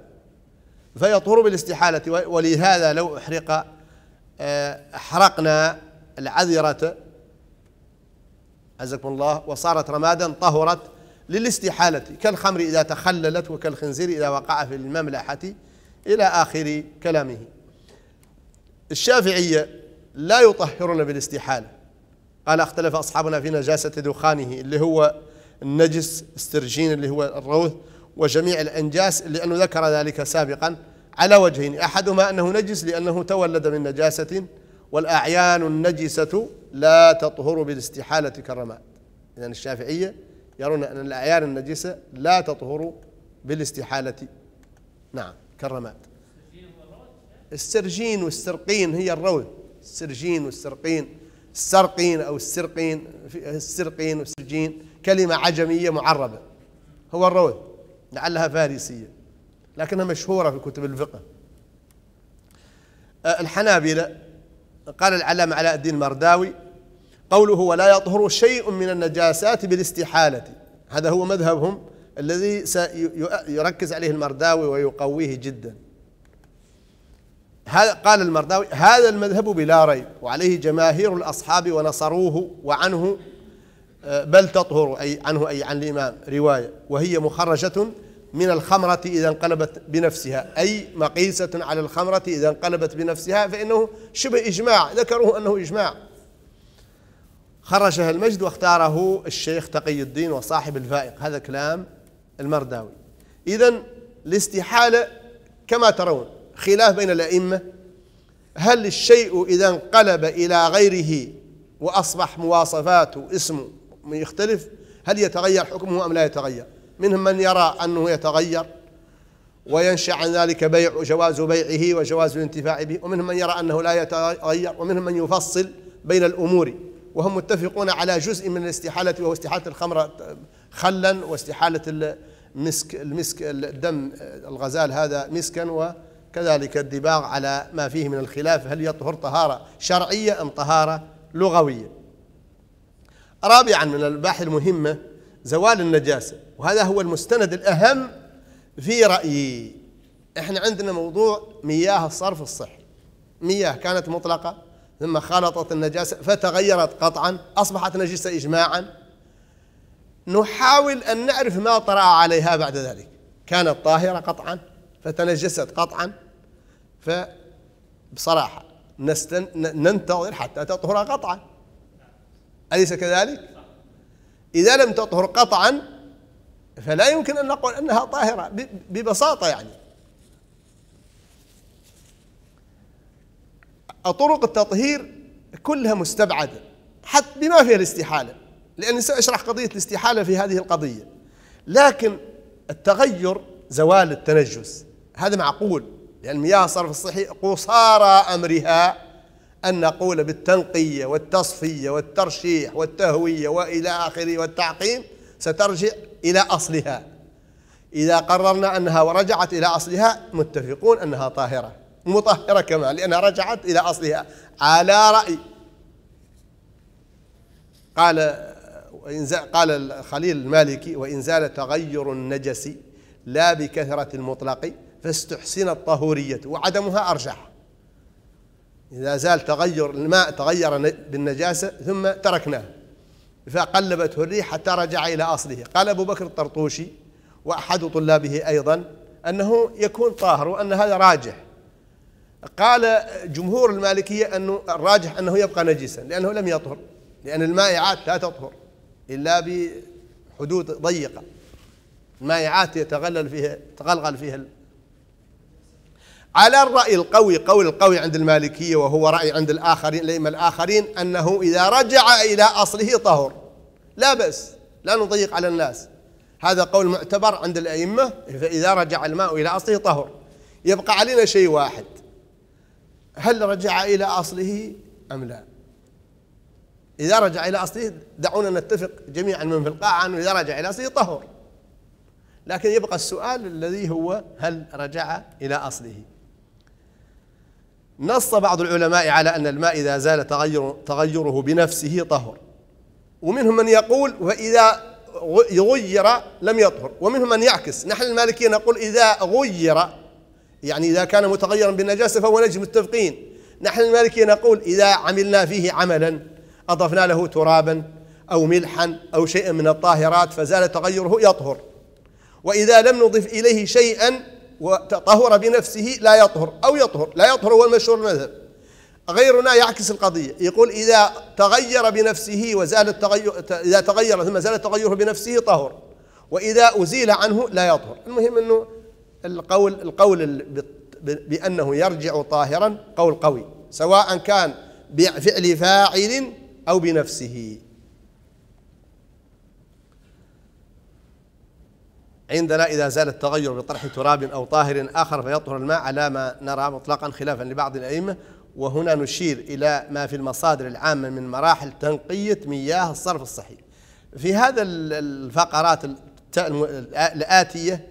فيطهر بالاستحالة ولهذا لو أحرق آه، أحرقنا العذرة عزكم الله وصارت رمادا طهرت للاستحالة كالخمر إذا تخللت وكالخنزير إذا وقع في المملحة إلى آخر كلامه الشافعية لا يطهرون بالاستحالة قال اختلف أصحابنا في نجاسة دخانه اللي هو النجس استرجين اللي هو الروث وجميع الأنجاس لأنه ذكر ذلك سابقا على وجهين أحدهما أنه نجس لأنه تولد من نجاسة والأعيان النجسة لا تطهر بالاستحالة كالرماد إذن الشافعية يرون أن الأعيان النجسة لا تطهر بالاستحالة نعم كالرماد السرجين والسرقين هي الروث السرجين والسرقين السرقين أو السرقين السرقين والسرجين كلمة عجمية معربة هو الروث لعلها فارسية لكنها مشهورة في كتب الفقه آه، الحنابلة قال العلامة علاء الدين المرداوي قوله ولا يطهر شيء من النجاسات بالاستحالة هذا هو مذهبهم الذي سيركز عليه المرداوي ويقويه جدا هذا قال المرداوي هذا المذهب بلا ريب وعليه جماهير الأصحاب ونصروه وعنه آه، بل تطهر أي عنه أي عن الإمام رواية وهي مخرجة من الخمرة إذا انقلبت بنفسها أي مقيسة على الخمرة إذا انقلبت بنفسها فإنه شبه إجماع ذكروه أنه إجماع خرجها المجد واختاره الشيخ تقي الدين وصاحب الفائق هذا كلام المرداوي إذا الاستحالة كما ترون خلاف بين الأئمة هل الشيء إذا انقلب إلى غيره وأصبح مواصفاته اسمه يختلف هل يتغير حكمه أم لا يتغير منهم من يرى أنه يتغير وينشأ عن ذلك بيع جواز بيعه وجواز الانتفاع به ومنهم من يرى أنه لا يتغير ومنهم من يفصل بين الأمور وهم متفقون على جزء من الاستحالة وهو استحالة الخمر خلا واستحالة المسك المسك الدم الغزال هذا مسكا و كذلك الدباغ على ما فيه من الخلاف هل يطهر طهارة شرعية أم طهارة لغوية رابعا من الباحث المهمة زوال النجاسة وهذا هو المستند الأهم في رأيي احنا عندنا موضوع مياه الصرف الصحي مياه كانت مطلقة ثم خلطت النجاسة فتغيرت قطعا أصبحت نجسة إجماعا نحاول أن نعرف ما طرأ عليها بعد ذلك كانت طاهرة قطعا فتنجست قطعا فبصراحة نستن... ننتظر حتى تطهر قطعا أليس كذلك؟ إذا لم تطهر قطعا فلا يمكن أن نقول أنها طاهرة ببساطة يعني طرق التطهير كلها مستبعدة حتى بما فيها الاستحالة لأني سأشرح قضية الاستحالة في هذه القضية لكن التغير زوال التنجس هذا معقول لأن مياه الصرف الصحي قصارى أمرها أن نقول بالتنقية والتصفية والترشيح والتهوية وإلى آخره والتعقيم سترجع إلى أصلها إذا قررنا أنها ورجعت إلى أصلها متفقون أنها طاهرة مطهرة كمان لأنها رجعت إلى أصلها على رأي قال قال الخليل المالكي وإن زال تغير النجس لا بكثرة المطلق فاستحسنت الطهورية وعدمها أرجح إذا زال تغير الماء تغير بالنجاسة ثم تركناه فقلبته الريح حتى رجع إلى أصله قال أبو بكر الطرطوشي وأحد طلابه أيضا أنه يكون طاهر وأن هذا راجح قال جمهور المالكية أنه الراجح أنه يبقى نجسا لأنه لم يطهر لأن المائعات لا تطهر إلا بحدود ضيقة المائعات يتغلل فيها تغلغل فيها على الرأي القوي قول القوي عند المالكية وهو رأي عند الآخرين الأئمة الآخرين أنه إذا رجع إلى أصله طهر لا بأس لا نضيق على الناس هذا قول معتبر عند الأئمة فإذا رجع الماء إلى أصله طهر يبقى علينا شيء واحد هل رجع إلى أصله أم لا إذا رجع إلى أصله دعونا نتفق جميعا من في القاعة أنه إذا رجع إلى أصله طهر لكن يبقى السؤال الذي هو هل رجع إلى أصله نص بعض العلماء على أن الماء إذا زال تغير تغيره بنفسه طهر ومنهم من يقول وإذا غير لم يطهر ومنهم من يعكس نحن المالكية نقول إذا غير يعني إذا كان متغيرا بالنجاسة فهو نجم متفقين نحن المالكية نقول إذا عملنا فيه عملا أضفنا له ترابا أو ملحا أو شيئا من الطاهرات فزال تغيره يطهر وإذا لم نضف إليه شيئا وتطهر بنفسه لا يطهر أو يطهر لا يطهر هو المشهور المذهب غيرنا يعكس القضية يقول إذا تغير بنفسه وزال التغير إذا تغير ثم زال التغير بنفسه طهر وإذا أزيل عنه لا يطهر المهم أنه القول القول بأنه يرجع طاهرا قول قوي سواء كان بفعل فاعل أو بنفسه عندنا إذا زال التغير بطرح تراب أو طاهر آخر فيطهر الماء على ما نرى مطلقا خلافا لبعض الأئمة وهنا نشير إلى ما في المصادر العامة من مراحل تنقية مياه الصرف الصحي في هذا الفقرات الآتية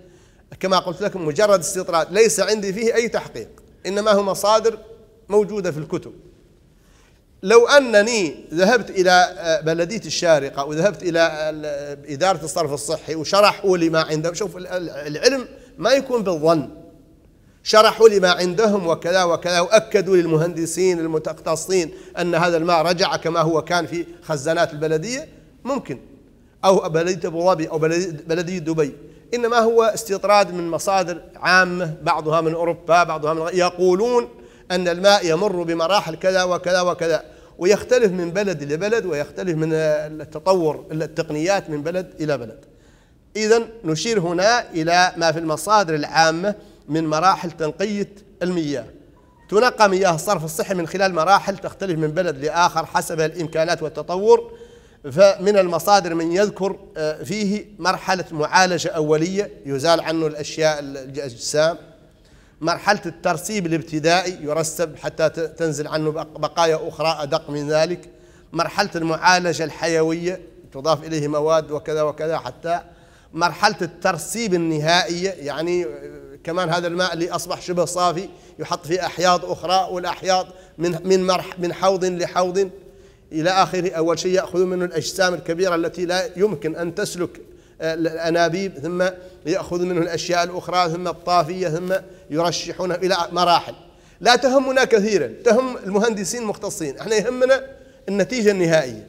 كما قلت لكم مجرد استطراد ليس عندي فيه أي تحقيق إنما هو مصادر موجودة في الكتب لو أنني ذهبت إلى آه، بلدية الشارقة وذهبت إلى آه، إدارة الصرف الصحي وشرحوا لي ما عندهم شوف العلم ما يكون بالظن شرحوا لي ما عندهم وكذا وكذا وأكدوا للمهندسين المتقتصين أن هذا الماء رجع كما هو كان في خزانات البلدية ممكن أو بلدية أبو ظبي أو بلدية دبي إنما هو استطراد من مصادر عامة بعضها من أوروبا بعضها من يقولون أن الماء يمر بمراحل كذا وكذا وكذا ويختلف من بلد إلى بلد ويختلف من التطور التقنيات من بلد إلى بلد إذا نشير هنا إلى ما في المصادر العامة من مراحل تنقية المياه تنقى مياه الصرف الصحي من خلال مراحل تختلف من بلد لآخر حسب الإمكانات والتطور فمن المصادر من يذكر آه، فيه مرحلة معالجة أولية يزال عنه الأشياء الأجسام مرحلة الترسيب الابتدائي يرسب حتى تنزل عنه بقايا أخرى أدق من ذلك مرحلة المعالجة الحيوية تضاف إليه مواد وكذا وكذا حتى مرحلة الترسيب النهائية يعني آه، كمان هذا الماء اللي أصبح شبه صافي يحط فيه أحياض أخرى والأحياض من من مرح من حوض لحوض إلى آخره أول شيء يأخذون منه الأجسام الكبيرة التي لا يمكن أن تسلك الأنابيب ثم يأخذ منه الأشياء الأخرى ثم الطافية ثم يرشحونه إلى مراحل لا تهمنا كثيرا تهم المهندسين المختصين احنا يهمنا النتيجة النهائية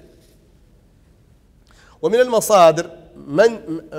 ومن المصادر من,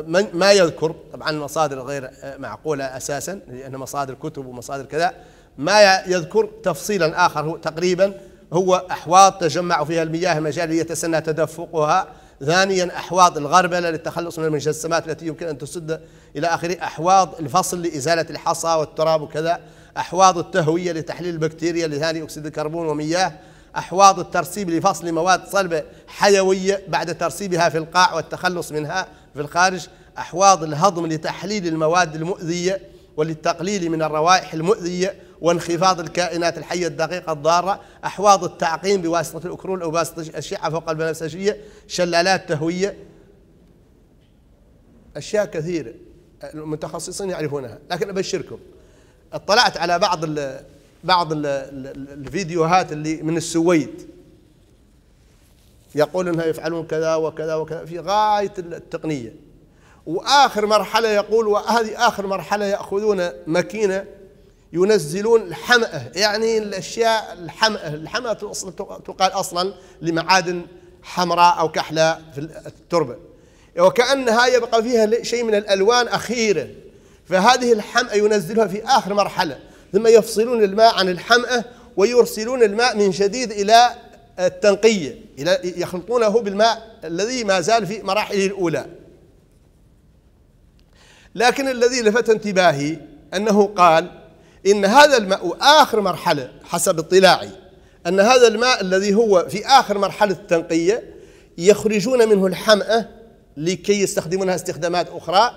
من ما يذكر طبعا المصادر غير معقولة أساسا لأن مصادر كتب ومصادر كذا ما يذكر تفصيلا آخر هو تقريبا هو أحواض تجمع فيها المياه المجارية يتسنى تدفقها ثانيا أحواض الغربلة للتخلص من المجسمات التي يمكن أن تسد إلى آخره أحواض الفصل لإزالة الحصى والتراب وكذا أحواض التهوية لتحليل البكتيريا لثاني أكسيد الكربون ومياه أحواض الترسيب لفصل مواد صلبة حيوية بعد ترسيبها في القاع والتخلص منها في الخارج أحواض الهضم لتحليل المواد المؤذية وللتقليل من الروائح المؤذية وانخفاض الكائنات الحية الدقيقة الضارة أحواض التعقيم بواسطة الأكرون أو بواسطة الشعة فوق البنفسجية شلالات تهوية أشياء كثيرة المتخصصين يعرفونها لكن أبشركم اطلعت على بعض الـ بعض الـ الفيديوهات اللي من السويد يقول انها يفعلون كذا وكذا وكذا في غايه التقنيه واخر مرحله يقول وهذه اخر مرحله ياخذون ماكينه ينزلون الحمأة يعني الأشياء الحمأة الحمأة تقال أصلا لمعادن حمراء أو كحلة في التربة وكأنها يبقى فيها شيء من الألوان أخيرة فهذه الحمأة ينزلها في آخر مرحلة ثم يفصلون الماء عن الحمأة ويرسلون الماء من شديد إلى التنقية إلى يخلطونه بالماء الذي ما زال في مراحله الأولى لكن الذي لفت انتباهي أنه قال إن هذا الماء آخر مرحلة حسب اطلاعي أن هذا الماء الذي هو في آخر مرحلة التنقية يخرجون منه الحمأة لكي يستخدمونها استخدامات أخرى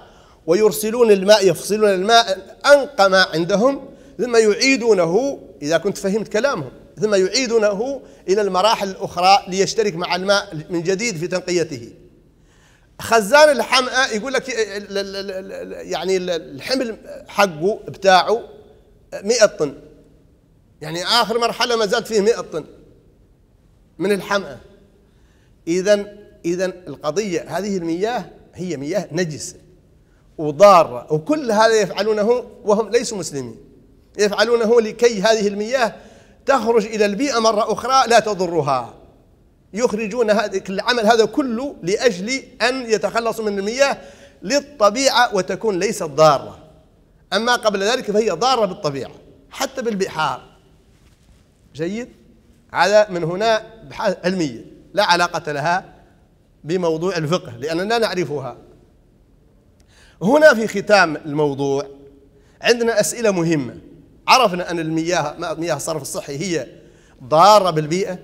ويرسلون الماء يفصلون الماء أنقى ما عندهم ثم يعيدونه إذا كنت فهمت كلامهم ثم يعيدونه إلى المراحل الأخرى ليشترك مع الماء من جديد في تنقيته خزان الحمأة يقول لك يعني الحمل حقه بتاعه 100 طن يعني آخر مرحلة ما زالت فيه 100 طن من الحمأة إذا إذا القضية هذه المياه هي مياه نجسة وضارة وكل هذا يفعلونه وهم ليسوا مسلمين يفعلونه لكي هذه المياه تخرج إلى البيئة مرة أخرى لا تضرها يخرجون هذا العمل هذا كله لأجل أن يتخلصوا من المياه للطبيعة وتكون ليست ضارة أما قبل ذلك فهي ضارة بالطبيعة حتى بالبحار جيد على من هنا بحاجة علمية لا علاقة لها بموضوع الفقه لأننا نعرفها هنا في ختام الموضوع عندنا أسئلة مهمة عرفنا أن المياه مياه الصرف الصحي هي ضارة بالبيئة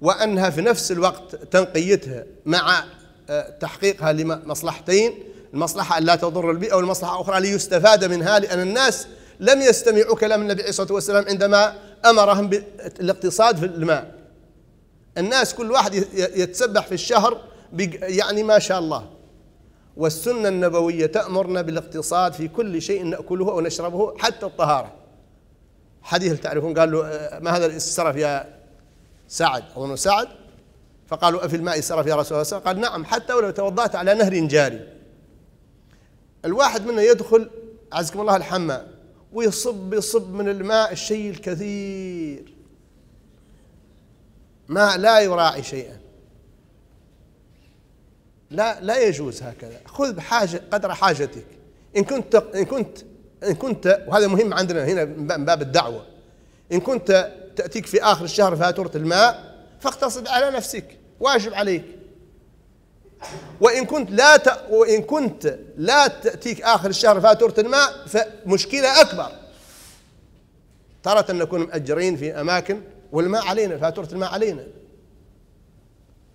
وأنها في نفس الوقت تنقيتها مع آه، تحقيقها لمصلحتين المصلحة أن لا تضر البيئة والمصلحة أخرى ليستفاد منها لأن الناس لم يستمعوا كلام النبي عليه الصلاة والسلام عندما أمرهم بالاقتصاد في الماء الناس كل واحد يتسبح في الشهر يعني ما شاء الله والسنة النبوية تأمرنا بالاقتصاد في كل شيء نأكله أو نشربه حتى الطهارة حديث تعرفون قال له آه، ما هذا السرف يا سعد أظن سعد فقالوا أفي الماء سرف يا رسول الله قال نعم حتى ولو توضأت على نهر جاري الواحد منا يدخل عزكم الله الحمام ويصب يصب من الماء الشيء الكثير ماء لا يراعي شيئا لا لا يجوز هكذا خذ بحاجة قدر حاجتك إن كنت إن كنت إن كنت وهذا مهم عندنا هنا من باب الدعوة إن كنت تأتيك في آخر الشهر فاتورة الماء فاقتصد على نفسك واجب عليك وإن كنت لا ت... وإن كنت لا تأتيك آخر الشهر فاتورة الماء فمشكلة أكبر تارة نكون مأجرين في أماكن والماء علينا فاتورة الماء علينا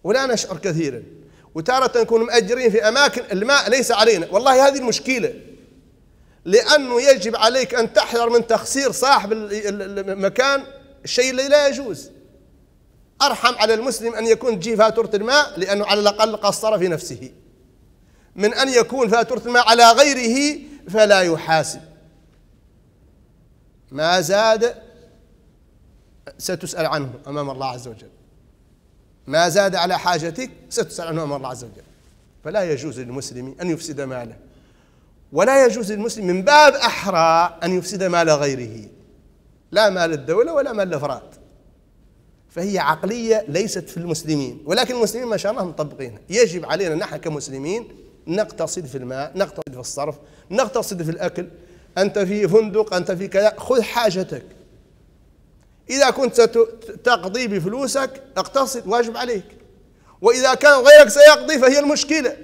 ولا نشعر كثيرا وتارة نكون مأجرين في أماكن الماء ليس علينا والله هذه المشكلة لأنه يجب عليك أن تحذر من تخسير صاحب المكان الشيء اللي لا يجوز أرحم على المسلم أن يكون تجي فاتورة الماء لأنه على الأقل قصر في نفسه من أن يكون فاتورة الماء على غيره فلا يحاسب ما زاد ستسأل عنه أمام الله عز وجل ما زاد على حاجتك ستسأل عنه أمام الله عز وجل فلا يجوز للمسلم أن يفسد ماله ولا يجوز للمسلم من باب أحرى أن يفسد مال غيره لا مال الدولة ولا مال الأفراد فهي عقلية ليست في المسلمين ولكن المسلمين ما شاء الله مطبقينها يجب علينا نحن كمسلمين نقتصد في الماء نقتصد في الصرف نقتصد في الأكل أنت في فندق أنت في كذا خذ حاجتك إذا كنت تقضي بفلوسك اقتصد واجب عليك وإذا كان غيرك سيقضي فهي المشكلة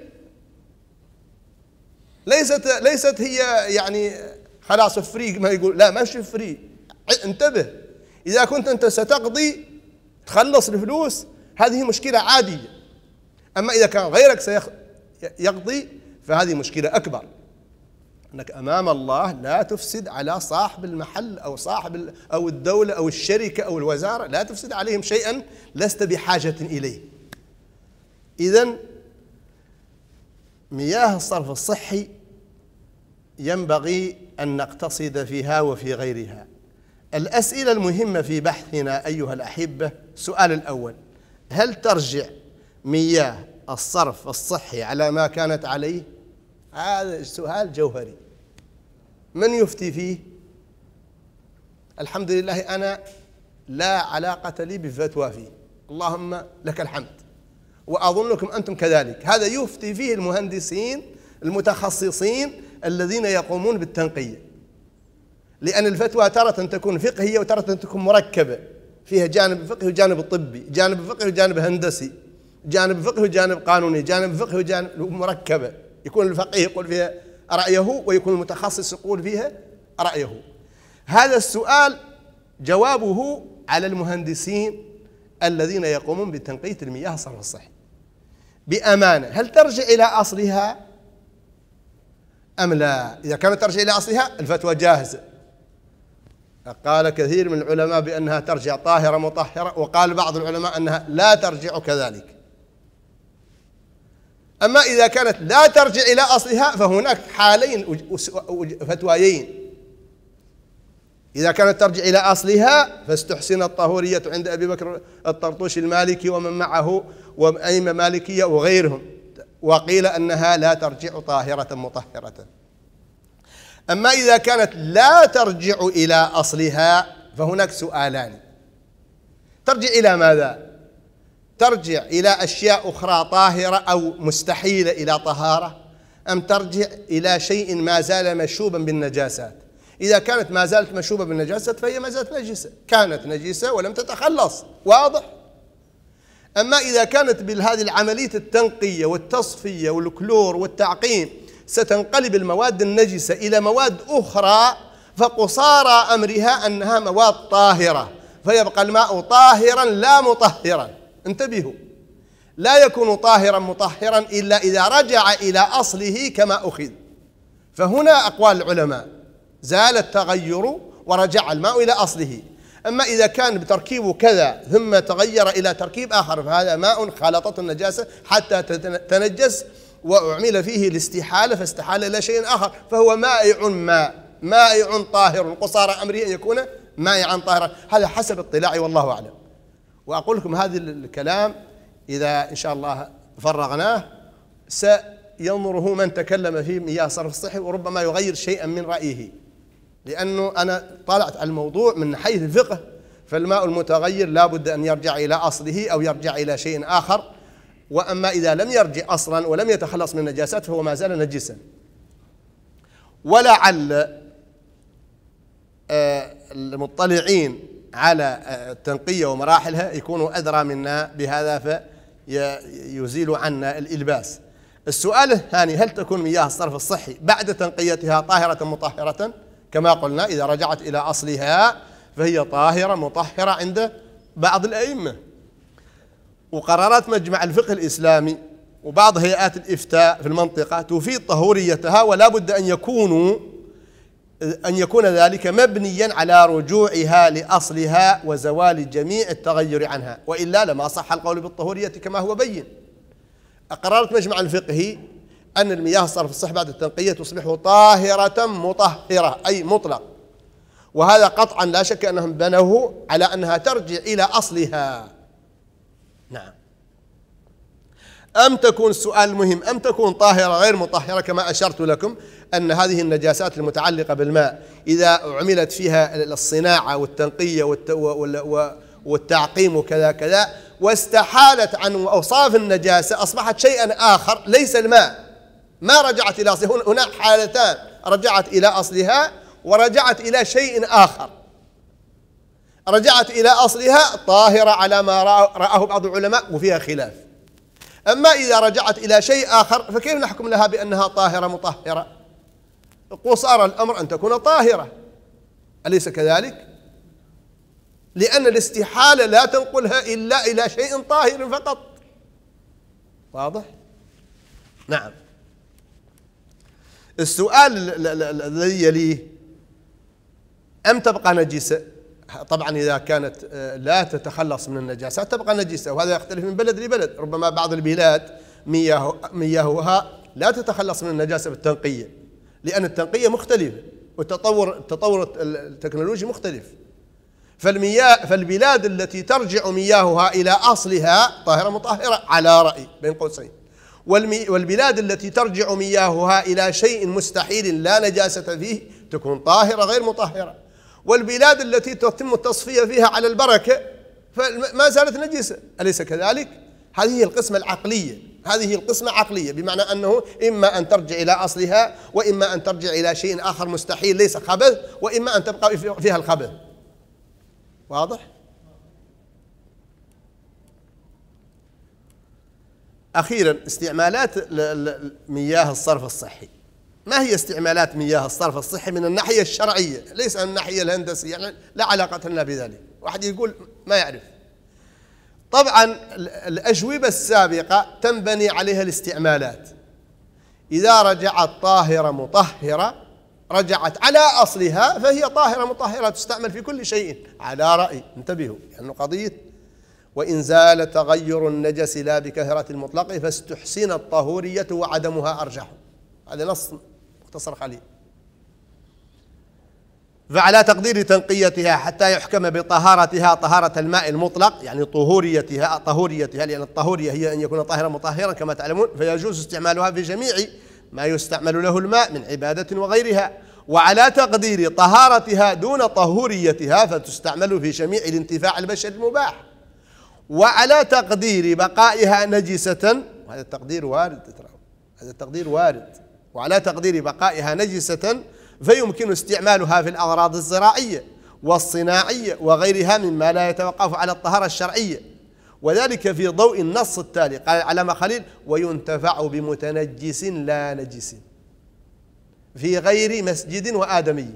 ليست ليست هي يعني خلاص فري ما يقول لا ماشي فري انتبه إذا كنت أنت ستقضي تخلص الفلوس هذه مشكلة عادية أما إذا كان غيرك سيقضي فهذه مشكلة أكبر أنك أمام الله لا تفسد على صاحب المحل أو صاحب أو الدولة أو الشركة أو الوزارة لا تفسد عليهم شيئا لست بحاجة إليه إذا مياه الصرف الصحي ينبغي أن نقتصد فيها وفي غيرها الأسئلة المهمة في بحثنا أيها الأحبة السؤال الأول هل ترجع مياه الصرف الصحي على ما كانت عليه؟ هذا سؤال جوهري من يفتي فيه؟ الحمد لله أنا لا علاقة لي بفتوى فيه اللهم لك الحمد وأظنكم أنتم كذلك هذا يفتي فيه المهندسين المتخصصين الذين يقومون بالتنقية لأن الفتوى تارة تكون فقهية وتارة تكون مركبة فيها جانب فقهي وجانب طبي جانب فقهي وجانب هندسي جانب فقهي وجانب قانوني جانب فقهي وجانب مركبة يكون الفقيه يقول فيها رأيه ويكون المتخصص يقول فيها رأيه هذا السؤال جوابه على المهندسين الذين يقومون بتنقية المياه الصرف الصحي بأمانة هل ترجع إلى أصلها أم لا إذا كانت ترجع إلى أصلها الفتوى جاهزة قال كثير من العلماء بأنها ترجع طاهرة مطهرة وقال بعض العلماء أنها لا ترجع كذلك أما إذا كانت لا ترجع إلى أصلها فهناك حالين فتوايين إذا كانت ترجع إلى أصلها فاستحسن الطهورية عند أبي بكر الطرطوش المالكي ومن معه وأئمة مالكية وغيرهم وقيل أنها لا ترجع طاهرة مطهرة أما إذا كانت لا ترجع إلى أصلها فهناك سؤالان ترجع إلى ماذا؟ ترجع إلى أشياء أخرى طاهرة أو مستحيلة إلى طهارة أم ترجع إلى شيء ما زال مشوبا بالنجاسات إذا كانت ما زالت مشوبة بالنجاسات فهي ما زالت نجسة كانت نجسة ولم تتخلص واضح أما إذا كانت بهذه العملية التنقية والتصفية والكلور والتعقيم ستنقلب المواد النجسة إلى مواد أخرى فقصارى أمرها أنها مواد طاهرة فيبقى الماء طاهرا لا مطهرا انتبهوا لا يكون طاهرا مطهرا إلا إذا رجع إلى أصله كما أخذ فهنا أقوال العلماء زال التغير ورجع الماء إلى أصله أما إذا كان بتركيبه كذا ثم تغير إلى تركيب آخر فهذا ماء خالطته النجاسة حتى تنجس وأعمل فيه الاستحالة فاستحال إلى شيء آخر فهو مائع ماء مائع طاهر قصار أمره أن يكون مائعا طاهرا هذا حسب اطلاعي والله أعلم وأقول لكم هذا الكلام إذا إن شاء الله فرغناه سينظره من تكلم في مياه صرف الصحي وربما يغير شيئا من رأيه لأنه أنا طالعت على الموضوع من حيث الفقه فالماء المتغير لا بد أن يرجع إلى أصله أو يرجع إلى شيء آخر وأما إذا لم يرجع أصلا ولم يتخلص من النجاسات فهو ما زال نجسا ولعل آه، المطلعين على آه، التنقية ومراحلها يكونوا أدرى منا بهذا فيزيل عنا الإلباس السؤال الثاني هل تكون مياه الصرف الصحي بعد تنقيتها طاهرة مطهرة كما قلنا إذا رجعت إلى أصلها فهي طاهرة مطهرة عند بعض الأئمة وقرارات مجمع الفقه الإسلامي وبعض هيئات الإفتاء في المنطقة تفيد طهوريتها ولا بد أن يكونوا أن يكون ذلك مبنيا على رجوعها لأصلها وزوال جميع التغير عنها وإلا لما صح القول بالطهورية كما هو بين أقررت مجمع الفقهي أن المياه الصرف الصح بعد التنقية تصبح طاهرة مطهرة أي مطلق وهذا قطعا لا شك أنهم بنوه على أنها ترجع إلى أصلها نعم أم تكون السؤال مهم أم تكون طاهرة غير مطهرة كما أشرت لكم أن هذه النجاسات المتعلقة بالماء إذا عملت فيها الصناعة والتنقية والتعقيم وكذا كذا واستحالت عن أوصاف النجاسة أصبحت شيئا آخر ليس الماء ما رجعت إلى أصلها هناك حالتان رجعت إلى أصلها ورجعت إلى شيء آخر رجعت إلى أصلها طاهرة على ما رآه بعض العلماء وفيها خلاف أما إذا رجعت إلى شيء آخر فكيف نحكم لها بأنها طاهرة مطهرة قصار الأمر أن تكون طاهرة أليس كذلك لأن الاستحالة لا تنقلها إلا إلى شيء طاهر فقط واضح نعم السؤال الذي يليه أم تبقى نجسة طبعا إذا كانت آه، لا تتخلص من النجاسات تبقى نجسة وهذا يختلف من بلد لبلد ربما بعض البلاد مياه مياهها لا تتخلص من النجاسة بالتنقية لأن التنقية مختلفة والتطور التطور التكنولوجي مختلف فالمياه فالبلاد التي ترجع مياهها إلى أصلها طاهرة مطهرة على رأي بين قوسين والبلاد التي ترجع مياهها إلى شيء مستحيل لا نجاسة فيه تكون طاهرة غير مطهرة والبلاد التي تتم التصفية فيها على البركة فما زالت نجسة أليس كذلك؟ هذه القسمة العقلية هذه القسمة عقلية بمعنى أنه إما أن ترجع إلى أصلها وإما أن ترجع إلى شيء آخر مستحيل ليس خبث وإما أن تبقى فيها الخبث واضح؟ أخيرا استعمالات مياه الصرف الصحي ما هي استعمالات مياه الصرف الصحي من الناحية الشرعية ليس من الناحية الهندسية يعني لا علاقة لنا بذلك واحد يقول ما يعرف طبعا الأجوبة السابقة تنبني عليها الاستعمالات إذا رجعت طاهرة مطهرة رجعت على أصلها فهي طاهرة مطهرة تستعمل في كل شيء على رأي انتبهوا لأنه يعني قضية وإن زال تغير النجس لا بكثرة المطلق فاستحسن الطهورية وعدمها أرجح هذا نص مقتصر خليل فعلى تقدير تنقيتها حتى يحكم بطهارتها طهارة الماء المطلق يعني طهوريتها طهوريتها لأن الطهورية هي أن يكون طاهرا مطهرا كما تعلمون فيجوز استعمالها في جميع ما يستعمل له الماء من عبادة وغيرها وعلى تقدير طهارتها دون طهوريتها فتستعمل في جميع الانتفاع البشري المباح وعلى تقدير بقائها نجسة وهذا التقدير وارد هذا التقدير وارد وعلى تقدير بقائها نجسة فيمكن استعمالها في الأغراض الزراعية والصناعية وغيرها مما لا يتوقف على الطهارة الشرعية وذلك في ضوء النص التالي قال علامة خليل وينتفع بمتنجس لا نجس في غير مسجد وآدمي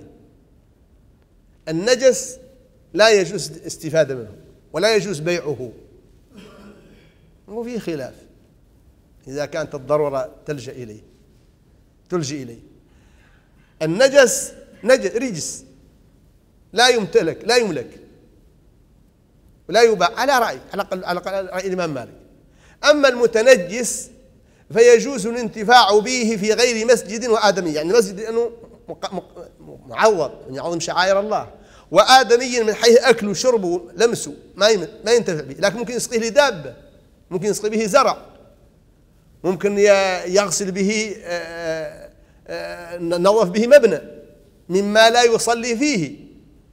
النجس لا يجوز استفادة منه ولا يجوز بيعه وفي خلاف إذا كانت الضرورة تلجأ إليه تلجئ إليه النجس نجس رجس لا يمتلك لا يملك ولا يباع على رأي على الأقل على رأي الإمام مالك أما المتنجس فيجوز الانتفاع به في غير مسجد وآدمي يعني مسجد لأنه معوض من يعني يعظم شعائر الله وآدمي من حيث أكله وشربه لمسه ما ما ينتفع به لكن ممكن يسقيه لدابة ممكن يسقي به زرع ممكن يغسل به آه، نظف به مبنى مما لا يصلي فيه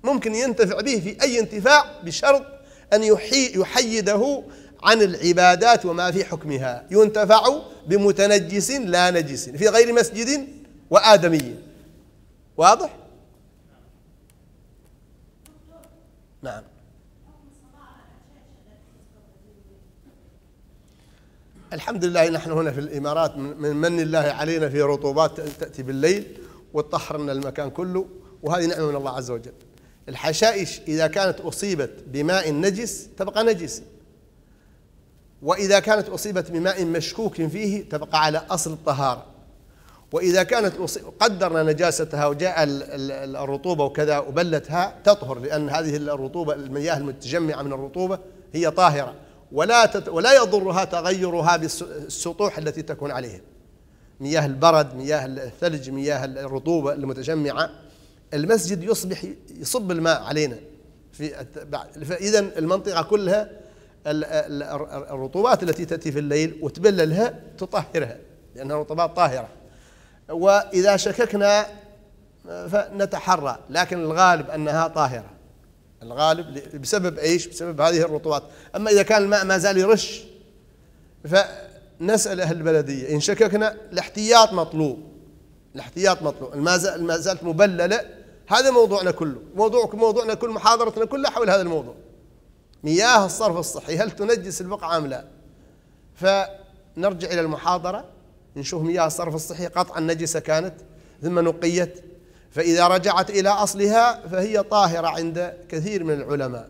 ممكن ينتفع به في أي انتفاع بشرط أن يحي يحيده عن العبادات وما في حكمها ينتفع بمتنجس لا نجس في غير مسجد وآدمي واضح الحمد لله نحن هنا في الإمارات من من الله علينا في رطوبات تأتي بالليل وتطهر لنا المكان كله وهذه نعمة من الله عز وجل الحشائش إذا كانت أصيبت بماء نجس تبقى نجس وإذا كانت أصيبت بماء مشكوك فيه تبقى على أصل الطهارة وإذا كانت قدرنا نجاستها وجاء الرطوبة وكذا وبلتها تطهر لأن هذه الرطوبة المياه المتجمعة من الرطوبة هي طاهرة ولا تت ولا يضرها تغيرها بالسطوح التي تكون عليها مياه البرد مياه الثلج مياه الرطوبة المتجمعة المسجد يصبح يصب الماء علينا في فإذا المنطقة كلها الرطوبات التي تأتي في الليل وتبللها تطهرها لأنها رطوبات طاهرة وإذا شككنا فنتحرى لكن الغالب أنها طاهرة الغالب بسبب ايش؟ بسبب هذه الرطوبات، اما اذا كان الماء ما زال يرش فنسال اهل البلديه ان شككنا الاحتياط مطلوب الاحتياط مطلوب، ما زالت مبلله هذا موضوعنا كله، موضوعك موضوعنا كل محاضرتنا كلها حول هذا الموضوع. مياه الصرف الصحي هل تنجس البقعه ام لا؟ فنرجع الى المحاضره نشوف مياه الصرف الصحي قطعا نجسه كانت ثم نقيت فإذا رجعت إلى أصلها فهي طاهرة عند كثير من العلماء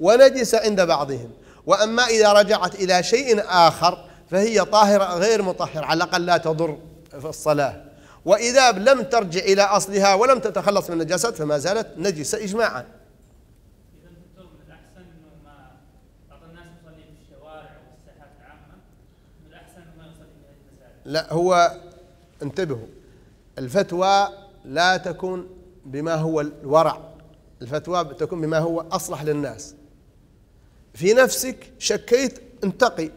ونجسة عند بعضهم وأما إذا رجعت إلى شيء آخر فهي طاهرة غير مطهرة على الأقل لا تضر في الصلاة وإذا لم ترجع إلى أصلها ولم تتخلص من النجاسات فما زالت نجسة إجماعا لا هو انتبهوا الفتوى لا تكون بما هو الورع الفتوى تكون بما هو أصلح للناس في نفسك شكيت انتقي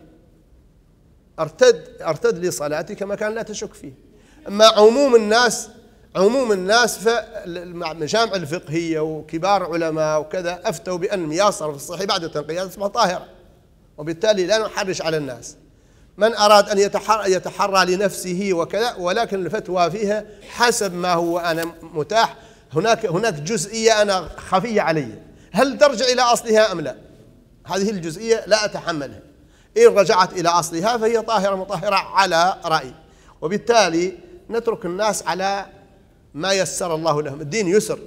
ارتد ارتد لصلاتك كان لا تشك فيه أما عموم الناس عموم الناس فالمجامع الفقهية وكبار علماء وكذا أفتوا بأن المياسرة في الصحيح بعد تنقيه اصبح طاهرة وبالتالي لا نحرش على الناس من أراد أن يتحرى, يتحرى لنفسه وكذا ولكن الفتوى فيها حسب ما هو أنا متاح هناك هناك جزئية أنا خفية علي هل ترجع إلى أصلها أم لا هذه الجزئية لا أتحملها إن رجعت إلى أصلها فهي طاهرة مطهرة على رأيي وبالتالي نترك الناس على ما يسر الله لهم الدين يسر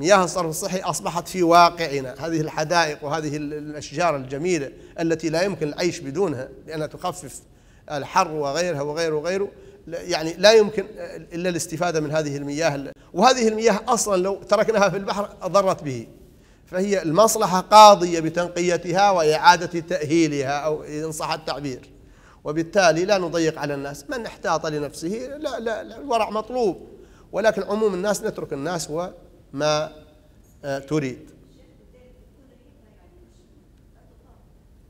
مياه الصرف الصحي أصبحت في واقعنا هذه الحدائق وهذه الأشجار الجميلة التي لا يمكن العيش بدونها لأنها تخفف الحر وغيرها وغيره وغيره يعني لا يمكن إلا الاستفادة من هذه المياه وهذه المياه أصلا لو تركناها في البحر أضرت به فهي المصلحة قاضية بتنقيتها وإعادة تأهيلها أو إن صح التعبير وبالتالي لا نضيق على الناس من احتاط لنفسه لا لا, الورع مطلوب ولكن عموم الناس نترك الناس و ما آه، تريد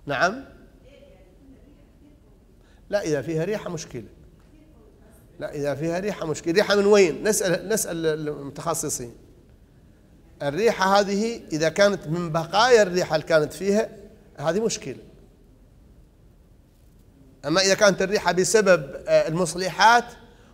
نعم لا إذا فيها ريحة مشكلة لا إذا فيها ريحة مشكلة ريحة من وين نسأل, نسأل المتخصصين الريحة هذه إذا كانت من بقايا الريحة اللي كانت فيها هذه مشكلة أما إذا كانت الريحة بسبب آه، المصلحات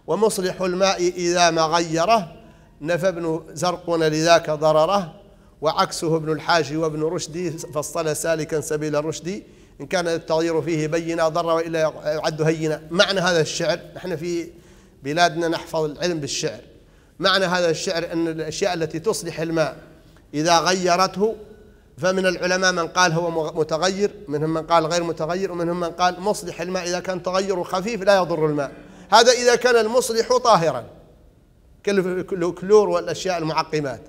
ومصلح الماء إذا ما غيره نفى ابن زرقون لذاك ضرره وعكسه ابن الحاج وابن رشدي فصل سالكا سبيل الرشد إن كان التغيير فيه بينا ضر وإلا يعد هينا معنى هذا الشعر نحن في بلادنا نحفظ العلم بالشعر معنى هذا الشعر أن الأشياء التي تصلح الماء إذا غيرته فمن العلماء من قال هو متغير منهم من قال غير متغير ومنهم من قال مصلح الماء إذا كان تغير خفيف لا يضر الماء هذا إذا كان المصلح طاهرا كالكلور والأشياء المعقمات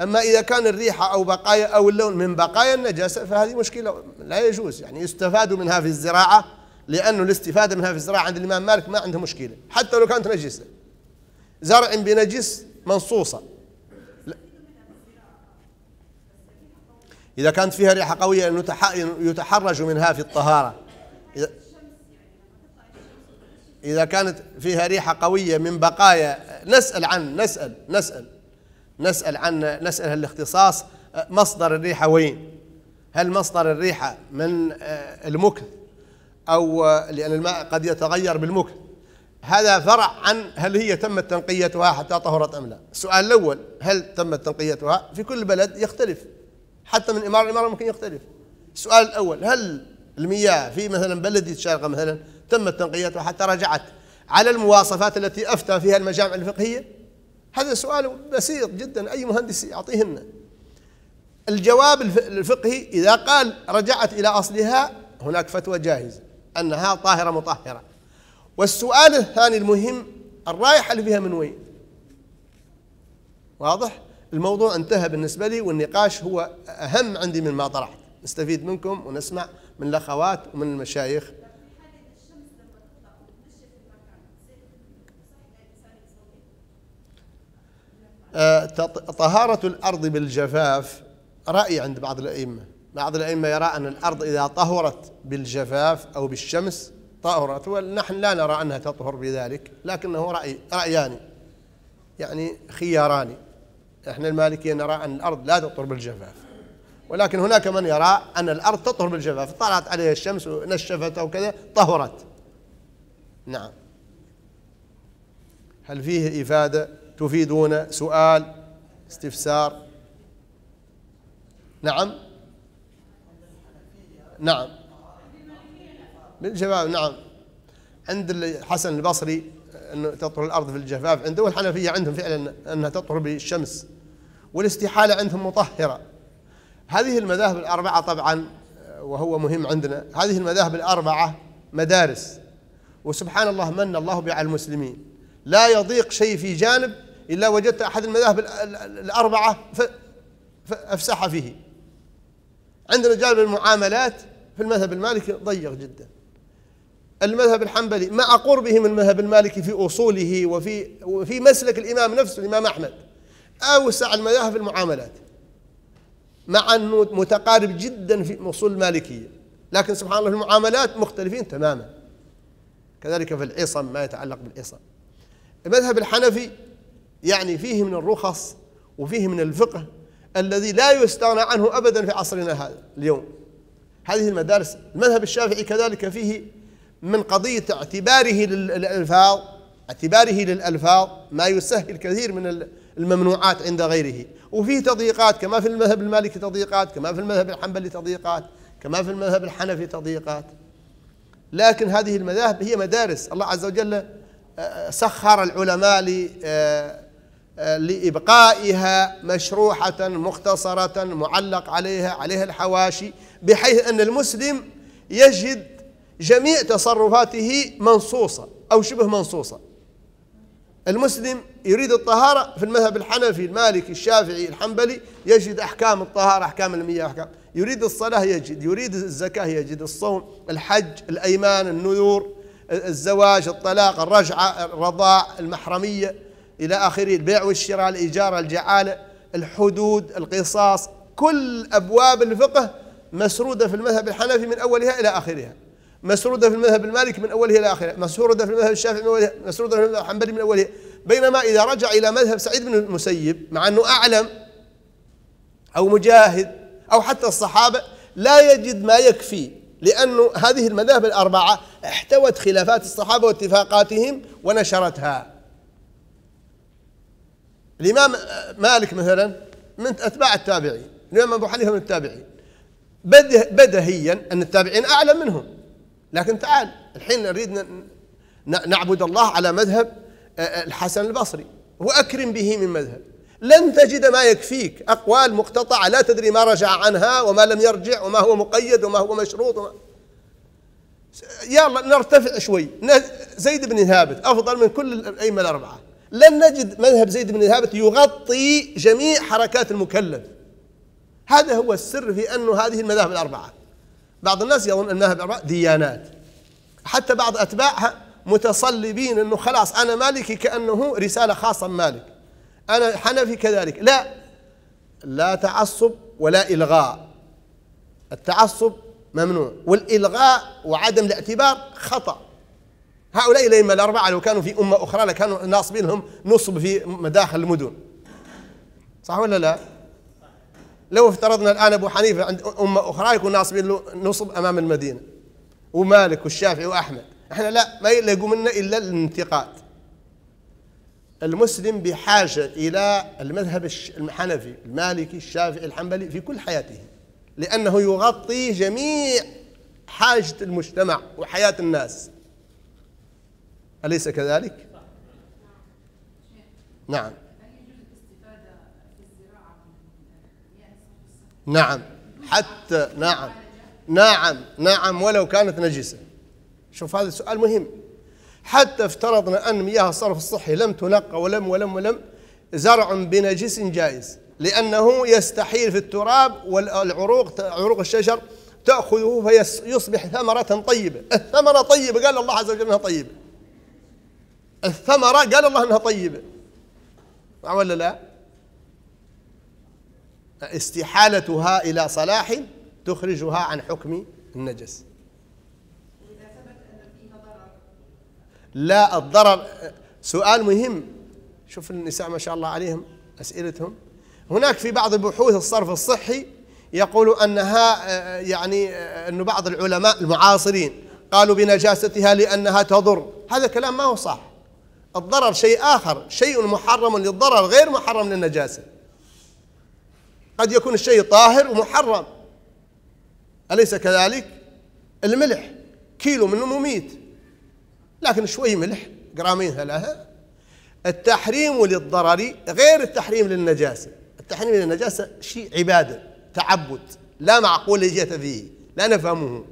أما إذا كان الريحة أو بقايا أو اللون من بقايا النجاسة فهذه مشكلة لا يجوز يعني يستفاد منها في الزراعة لأنه الاستفادة منها في الزراعة عند الإمام مالك ما عنده مشكلة حتى لو كانت نجسة زرع بنجس منصوصة إذا كانت فيها ريحة قوية أنه يتحرج منها في الطهارة إذا كانت فيها ريحة قوية من بقايا نسأل عن نسأل نسأل نسأل عن نسأل الاختصاص آه، مصدر الريحة وين هل مصدر الريحة من آه، المكث أو آه، لأن الماء قد يتغير بالمكث هذا فرع عن هل هي تمت تنقيتها حتى طهرت أم لا السؤال الأول هل تمت تنقيتها في كل بلد يختلف حتى من إمارة إمارة ممكن يختلف السؤال الأول هل المياه في مثلا بلدي الشارقة مثلا تمت تنقيتها حتى رجعت على المواصفات التي أفتى فيها المجامع الفقهية هذا سؤال بسيط جدا أي مهندس يعطيهن الجواب الفقهي إذا قال رجعت إلى أصلها هناك فتوى جاهزة أنها طاهرة مطهرة والسؤال الثاني المهم الرائحة اللي فيها من وين واضح الموضوع انتهى بالنسبة لي والنقاش هو أهم عندي مما طرحت نستفيد منكم ونسمع من الأخوات ومن المشايخ آه، طهارة الأرض بالجفاف رأي عند بعض الأئمة بعض الأئمة يرى أن الأرض إذا طهرت بالجفاف أو بالشمس طهرت ونحن لا نرى أنها تطهر بذلك لكنه رأي رأيان يعني خياران احنا المالكية نرى أن الأرض لا تطهر بالجفاف ولكن هناك من يرى أن الأرض تطهر بالجفاف طلعت عليها الشمس ونشفت أو كذا طهرت نعم هل فيه إفادة تفيدون سؤال استفسار نعم نعم بالجفاف نعم عند الحسن البصري أن تطهر الأرض في الجفاف عنده والحنفية عندهم فعلا أنها تطهر بالشمس والاستحالة عندهم مطهرة هذه المذاهب الأربعة طبعا وهو مهم عندنا هذه المذاهب الأربعة مدارس وسبحان الله من الله بها على المسلمين لا يضيق شيء في جانب إلا وجدت أحد المذاهب الأربعة فأفسح فيه عندنا جانب المعاملات في المذهب المالكي ضيق جدا المذهب الحنبلي مع قربه من المذهب المالكي في أصوله وفي وفي مسلك الإمام نفسه الإمام أحمد أوسع المذاهب في المعاملات مع أنه متقارب جدا في أصول المالكية لكن سبحان الله في المعاملات مختلفين تماما كذلك في العصم ما يتعلق بالعصم المذهب الحنفي يعني فيه من الرخص وفيه من الفقه الذي لا يستغنى عنه ابدا في عصرنا هذا اليوم هذه المدارس المذهب الشافعي كذلك فيه من قضيه اعتباره للالفاظ اعتباره للالفاظ ما يسهل كثير من الممنوعات عند غيره وفيه تضييقات كما في المذهب المالكي تضييقات كما في المذهب الحنبلي تضييقات كما في المذهب الحنفي تضييقات لكن هذه المذاهب هي مدارس الله عز وجل آه، سخر العلماء آه، آه، لإبقائها مشروحة مختصرة معلق عليها عليها الحواشي بحيث أن المسلم يجد جميع تصرفاته منصوصة أو شبه منصوصة المسلم يريد الطهارة في المذهب الحنفي المالكي الشافعي الحنبلي يجد أحكام الطهارة أحكام المياه أحكام يريد الصلاة يجد يريد الزكاة يجد الصوم الحج الأيمان النذور الزواج الطلاق الرجعة الرضاع المحرمية إلى آخره البيع والشراء الإيجار الجعالة الحدود القصاص كل أبواب الفقه مسرودة في المذهب الحنفي من أولها إلى آخرها مسرودة في المذهب المالكي من أولها إلى آخرها مسرودة في المذهب الشافعي من أولها مسرودة في المذهب الحنبلي من أولها بينما إذا رجع إلى مذهب سعيد بن المسيب مع أنه أعلم أو مجاهد أو حتى الصحابة لا يجد ما يكفي لأن هذه المذاهب الأربعة احتوت خلافات الصحابة واتفاقاتهم ونشرتها الإمام مالك مثلا من أتباع التابعين الإمام أبو حنيفة من التابعين بده بدهيا أن التابعين أعلى منهم لكن تعال الحين نريد نعبد الله على مذهب آه، آه، الحسن البصري وأكرم به من مذهب لن تجد ما يكفيك أقوال مقتطعة لا تدري ما رجع عنها وما لم يرجع وما هو مقيد وما هو مشروط وما يلا نرتفع شوي زيد بن ثابت أفضل من كل الأئمة الأربعة لن نجد مذهب زيد بن ثابت يغطي جميع حركات المكلف هذا هو السر في أن هذه المذاهب الأربعة بعض الناس يظن المذاهب الأربعة ديانات حتى بعض أتباعها متصلبين أنه خلاص أنا مالكي كأنه رسالة خاصة مالك أنا حنفي كذلك لا لا تعصب ولا إلغاء التعصب ممنوع والإلغاء وعدم الاعتبار خطأ هؤلاء الأئمة الأربعة لو كانوا في أمة أخرى لكانوا ناصبين لهم نصب في مداخل المدن صح ولا لا؟ لو افترضنا الآن أبو حنيفة عند أمة أخرى يكون ناصبين له نصب أمام المدينة ومالك والشافعي وأحمد احنا لا ما يلقوا منا إلا الانتقاد المسلم بحاجة إلى المذهب الحنفي المالكي الشافعي الحنبلي في كل حياته لأنه يغطي جميع حاجة المجتمع وحياة الناس أليس كذلك؟ نعم نعم حتى نعم نعم نعم ولو كانت نجسة شوف هذا سؤال مهم حتى افترضنا أن مياه الصرف الصحي لم تنقى ولم ولم ولم زرع بنجس جائز لأنه يستحيل في التراب والعروق عروق الشجر تأخذه فيصبح ثمرة طيبة الثمرة طيبة قال الله عز وجل أنها طيبة الثمرة قال الله أنها طيبة ولا لا استحالتها إلى صلاح تخرجها عن حكم النجس لا الضرر سؤال مهم شوف النساء ما شاء الله عليهم أسئلتهم هناك في بعض بحوث الصرف الصحي يقول أنها آه، يعني آه، أن بعض العلماء المعاصرين قالوا بنجاستها لأنها تضر هذا كلام ما هو صح الضرر شيء آخر شيء محرم للضرر غير محرم للنجاسة قد يكون الشيء طاهر ومحرم أليس كذلك الملح كيلو منه مميت لكن شوي ملح جرامين ثلاثة التحريم للضرر غير التحريم للنجاسة التحريم للنجاسة شيء عبادة تعبد لا معقول لجهة فيه لا نفهمه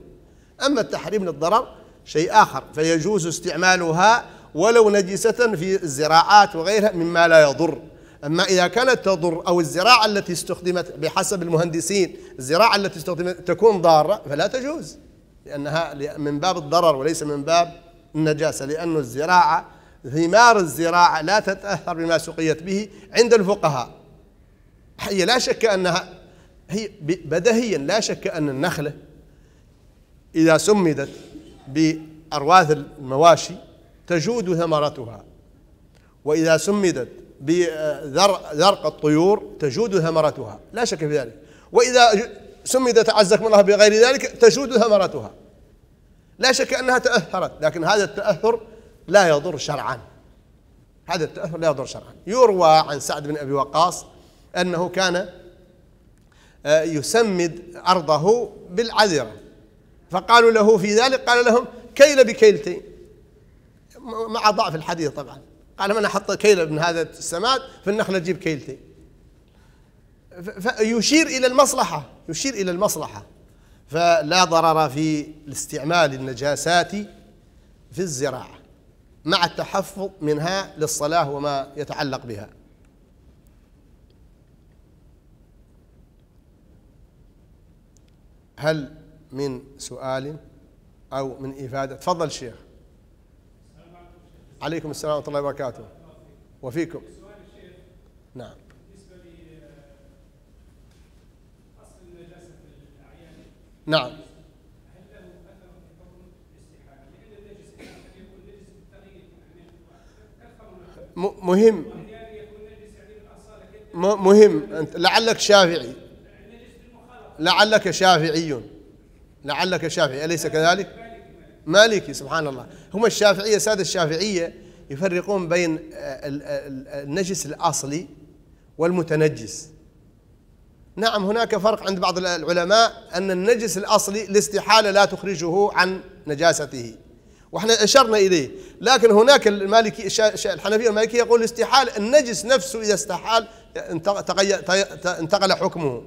أما التحريم للضرر شيء آخر فيجوز استعمالها ولو نجسة في الزراعات وغيرها مما لا يضر أما إذا كانت تضر أو الزراعة التي استخدمت بحسب المهندسين الزراعة التي استخدمت تكون ضارة فلا تجوز لأنها من باب الضرر وليس من باب النجاسة لأن الزراعة ثمار الزراعة لا تتأثر بما سقيت به عند الفقهاء هي لا شك أنها هي بدهيا لا شك أن النخلة إذا سمدت بأرواث المواشي تجود ثمرتها وإذا سمدت بذرق الطيور تجود ثمرتها لا شك في ذلك وإذا سمدت عزكم الله بغير ذلك تجود ثمرتها لا شك أنها تأثرت لكن هذا التأثر لا يضر شرعا هذا التأثر لا يضر شرعا يروى عن سعد بن أبي وقاص أنه كان آه، يسمد أرضه بالعذرة فقالوا له في ذلك قال لهم كيل بكيلتين مع ضعف الحديث طبعا قال من أحط كيل من هذا السماد في النخله تجيب كيلتين فيشير إلى المصلحة يشير إلى المصلحة فلا ضرر في استعمال النجاسات في الزراعة مع التحفظ منها للصلاة وما يتعلق بها هل من سؤال أو من إفادة تفضل شيخ عليكم السلام ورحمه الله وبركاته وفيكم نعم نعم مهم مهم انت لعلك شافعي لعلك شافعي لعلك شافعي اليس كذلك؟ مالكي سبحان الله هم الشافعية سادة الشافعية يفرقون بين آه، آه، آه، النجس الأصلي والمتنجس نعم هناك فرق عند بعض العلماء أن النجس الأصلي الاستحالة لا تخرجه عن نجاسته واحنا أشرنا إليه لكن هناك المالكي الحنفية المالكية يقول الاستحال النجس نفسه إذا استحال انتقل حكمه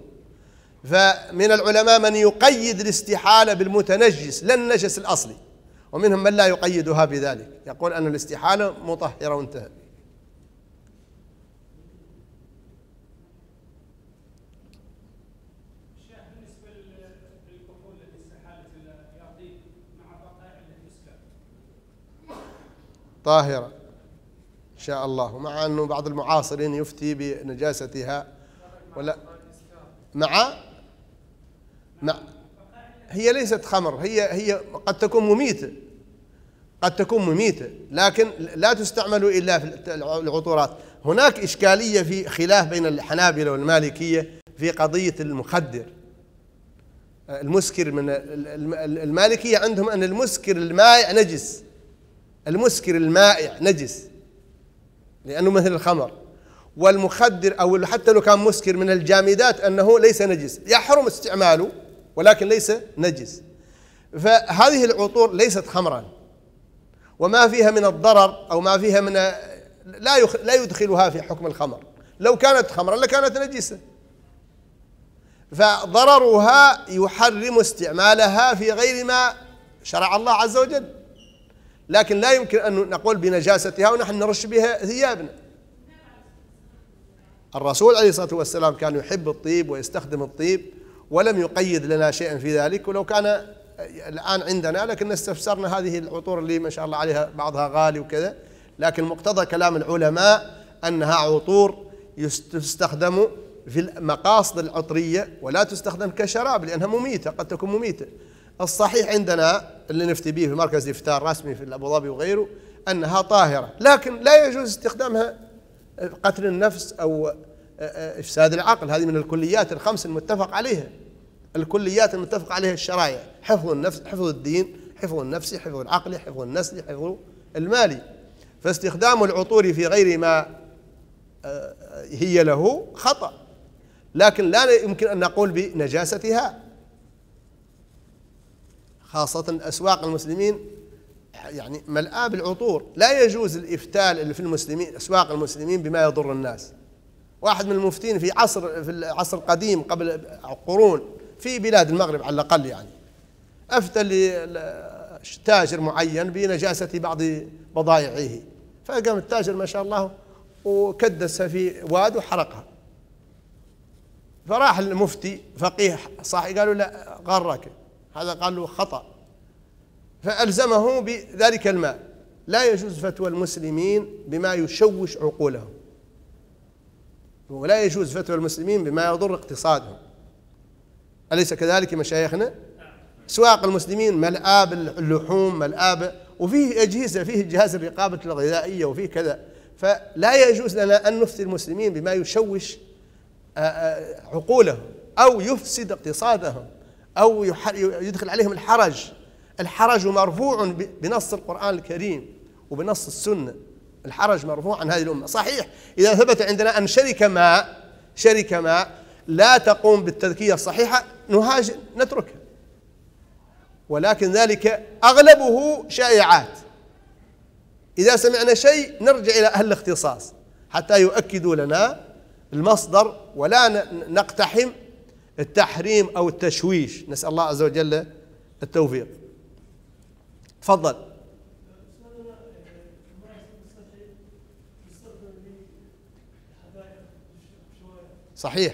فمن العلماء من يقيد الاستحالة بالمتنجس لا النجس الأصلي ومنهم من لا يقيدها بذلك يقول أن الاستحالة مطهرة وانتهى طاهرة إن شاء الله مع أنه بعض المعاصرين يفتي بنجاستها ولا مع مع هي ليست خمر هي هي قد تكون مميتة قد تكون مميتة لكن لا تستعمل إلا في العطورات هناك إشكالية في خلاف بين الحنابلة والمالكية في قضية المخدر المسكر من المالكية عندهم أن المسكر المائع نجس المسكر المائع نجس لأنه مثل الخمر والمخدر أو حتى لو كان مسكر من الجامدات أنه ليس نجس يحرم استعماله ولكن ليس نجس فهذه العطور ليست خمرا وما فيها من الضرر او ما فيها من لا يخ... لا يدخلها في حكم الخمر لو كانت خمرا لكانت نجسه فضررها يحرم استعمالها في غير ما شرع الله عز وجل لكن لا يمكن ان نقول بنجاستها ونحن نرش بها ثيابنا الرسول عليه الصلاه والسلام كان يحب الطيب ويستخدم الطيب ولم يقيد لنا شيئا في ذلك ولو كان الآن عندنا لكن استفسرنا هذه العطور اللي ما شاء الله عليها بعضها غالي وكذا لكن مقتضى كلام العلماء أنها عطور تستخدم في المقاصد العطرية ولا تستخدم كشراب لأنها مميتة قد تكون مميتة الصحيح عندنا اللي نفتي به في مركز إفتار رسمي في أبو ظبي وغيره أنها طاهرة لكن لا يجوز استخدامها قتل النفس أو إفساد العقل هذه من الكليات الخمس المتفق عليها الكليات المتفق عليها الشرائع حفظ النفس حفظ الدين حفظ النفسي حفظ العقلي حفظ النسلي حفظ المالي فاستخدام العطور في غير ما آه، هي له خطأ لكن لا يمكن أن نقول بنجاستها خاصة أسواق المسلمين يعني ملآة بالعطور لا يجوز الإفتال في المسلمين أسواق المسلمين بما يضر الناس واحد من المفتين في عصر في العصر القديم قبل قرون في بلاد المغرب على الأقل يعني أفتى تاجر معين بنجاسة بعض بضائعه فقام التاجر ما شاء الله وكدسها في واد وحرقها فراح المفتي فقيه صاحي قالوا لا غرك هذا قال له خطأ فألزمه بذلك الماء لا يجوز فتوى المسلمين بما يشوش عقولهم ولا يجوز فتوى المسلمين بما يضر اقتصادهم أليس كذلك مشايخنا سواق المسلمين ملآ باللحوم ملآ وفيه أجهزة فيه جهاز الرقابة الغذائية وفيه كذا فلا يجوز لنا أن نفتي المسلمين بما يشوش آه، آه، عقولهم أو يفسد اقتصادهم أو يدخل عليهم الحرج الحرج مرفوع بنص القرآن الكريم وبنص السنه الحرج مرفوع عن هذه الأمة صحيح إذا ثبت عندنا أن شركة ما شركة ما لا تقوم بالتذكية الصحيحة نهاجر نتركها ولكن ذلك أغلبه شائعات إذا سمعنا شيء نرجع إلى أهل الاختصاص حتى يؤكدوا لنا المصدر ولا نقتحم التحريم أو التشويش نسأل الله عز وجل التوفيق تفضل صحيح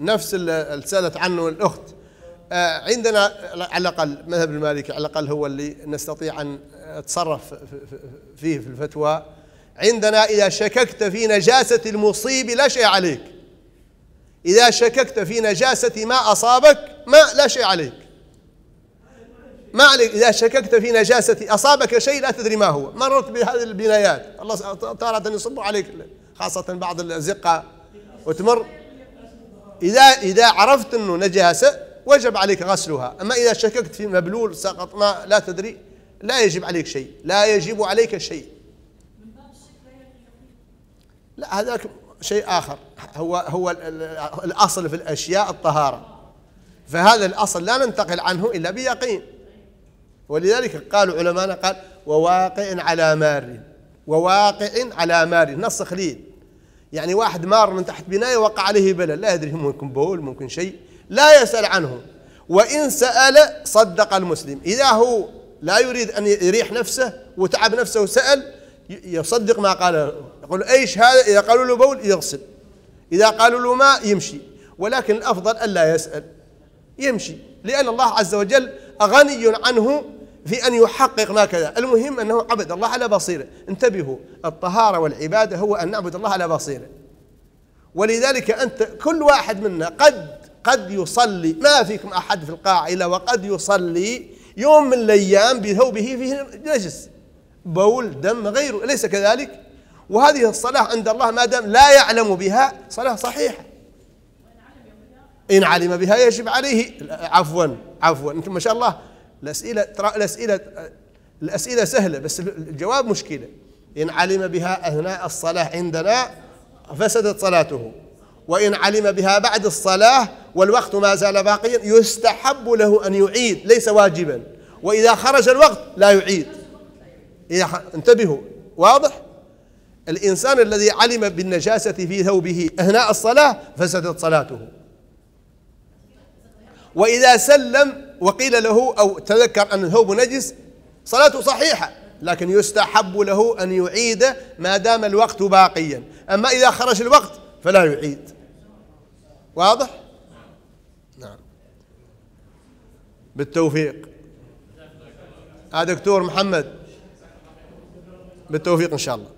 نفس اللي سالت عنه الاخت آه، عندنا على الاقل مذهب المالكي على الاقل هو اللي نستطيع ان نتصرف فيه في الفتوى عندنا اذا شككت في نجاسه المصيب لا شيء عليك اذا شككت في نجاسه ما اصابك ما لا شيء عليك ما عليك إذا شككت في نجاسة أصابك شيء لا تدري ما هو مررت بهذه البنايات الله تارة يصب عليك خاصة بعض الزقة وتمر إذا إذا عرفت أنه نجاسة وجب عليك غسلها أما إذا شككت في مبلول سقط ما لا تدري لا يجب عليك شيء لا يجب عليك شيء لا هذاك شيء آخر هو هو الأصل في الأشياء الطهارة فهذا الأصل لا ننتقل عنه إلا بيقين ولذلك قالوا علماءنا قال وواقع على مار وواقع على مار نص خليل يعني واحد مار من تحت بناية وقع عليه بلل لا يدري ممكن بول ممكن شيء لا يسأل عنه وإن سأل صدق المسلم إذا هو لا يريد أن يريح نفسه وتعب نفسه وسأل يصدق ما قاله يقول ايش هذا إذا قالوا له بول يغسل إذا قالوا له ماء يمشي ولكن الأفضل ألا يسأل يمشي لأن الله عز وجل غني عنه في أن يحقق ما كذا المهم أنه عبد الله على بصيرة انتبهوا الطهارة والعبادة هو أن نعبد الله على بصيرة ولذلك أنت كل واحد منا قد قد يصلي ما فيكم أحد في القاعة إلا وقد يصلي يوم من الأيام بثوبه فيه نجس بول دم غيره أليس كذلك وهذه الصلاة عند الله ما دام لا يعلم بها صلاة صحيحة إن علم بها يجب عليه عفوا عفوا أنتم ما شاء الله الأسئلة ترى الأسئلة الأسئلة سهلة بس الجواب مشكلة إن علم بها أثناء الصلاة عندنا فسدت صلاته وإن علم بها بعد الصلاة والوقت ما زال باقيا يستحب له أن يعيد ليس واجبا وإذا خرج الوقت لا يعيد إذا انتبهوا واضح الإنسان الذي علم بالنجاسة في ثوبه أثناء الصلاة فسدت صلاته وإذا سلم وقيل له أو تذكر أن الثوب نجس صلاته صحيحة لكن يستحب له أن يعيد ما دام الوقت باقيا أما إذا خرج الوقت فلا يعيد واضح؟ نعم بالتوفيق هذا آه، دكتور محمد بالتوفيق إن شاء الله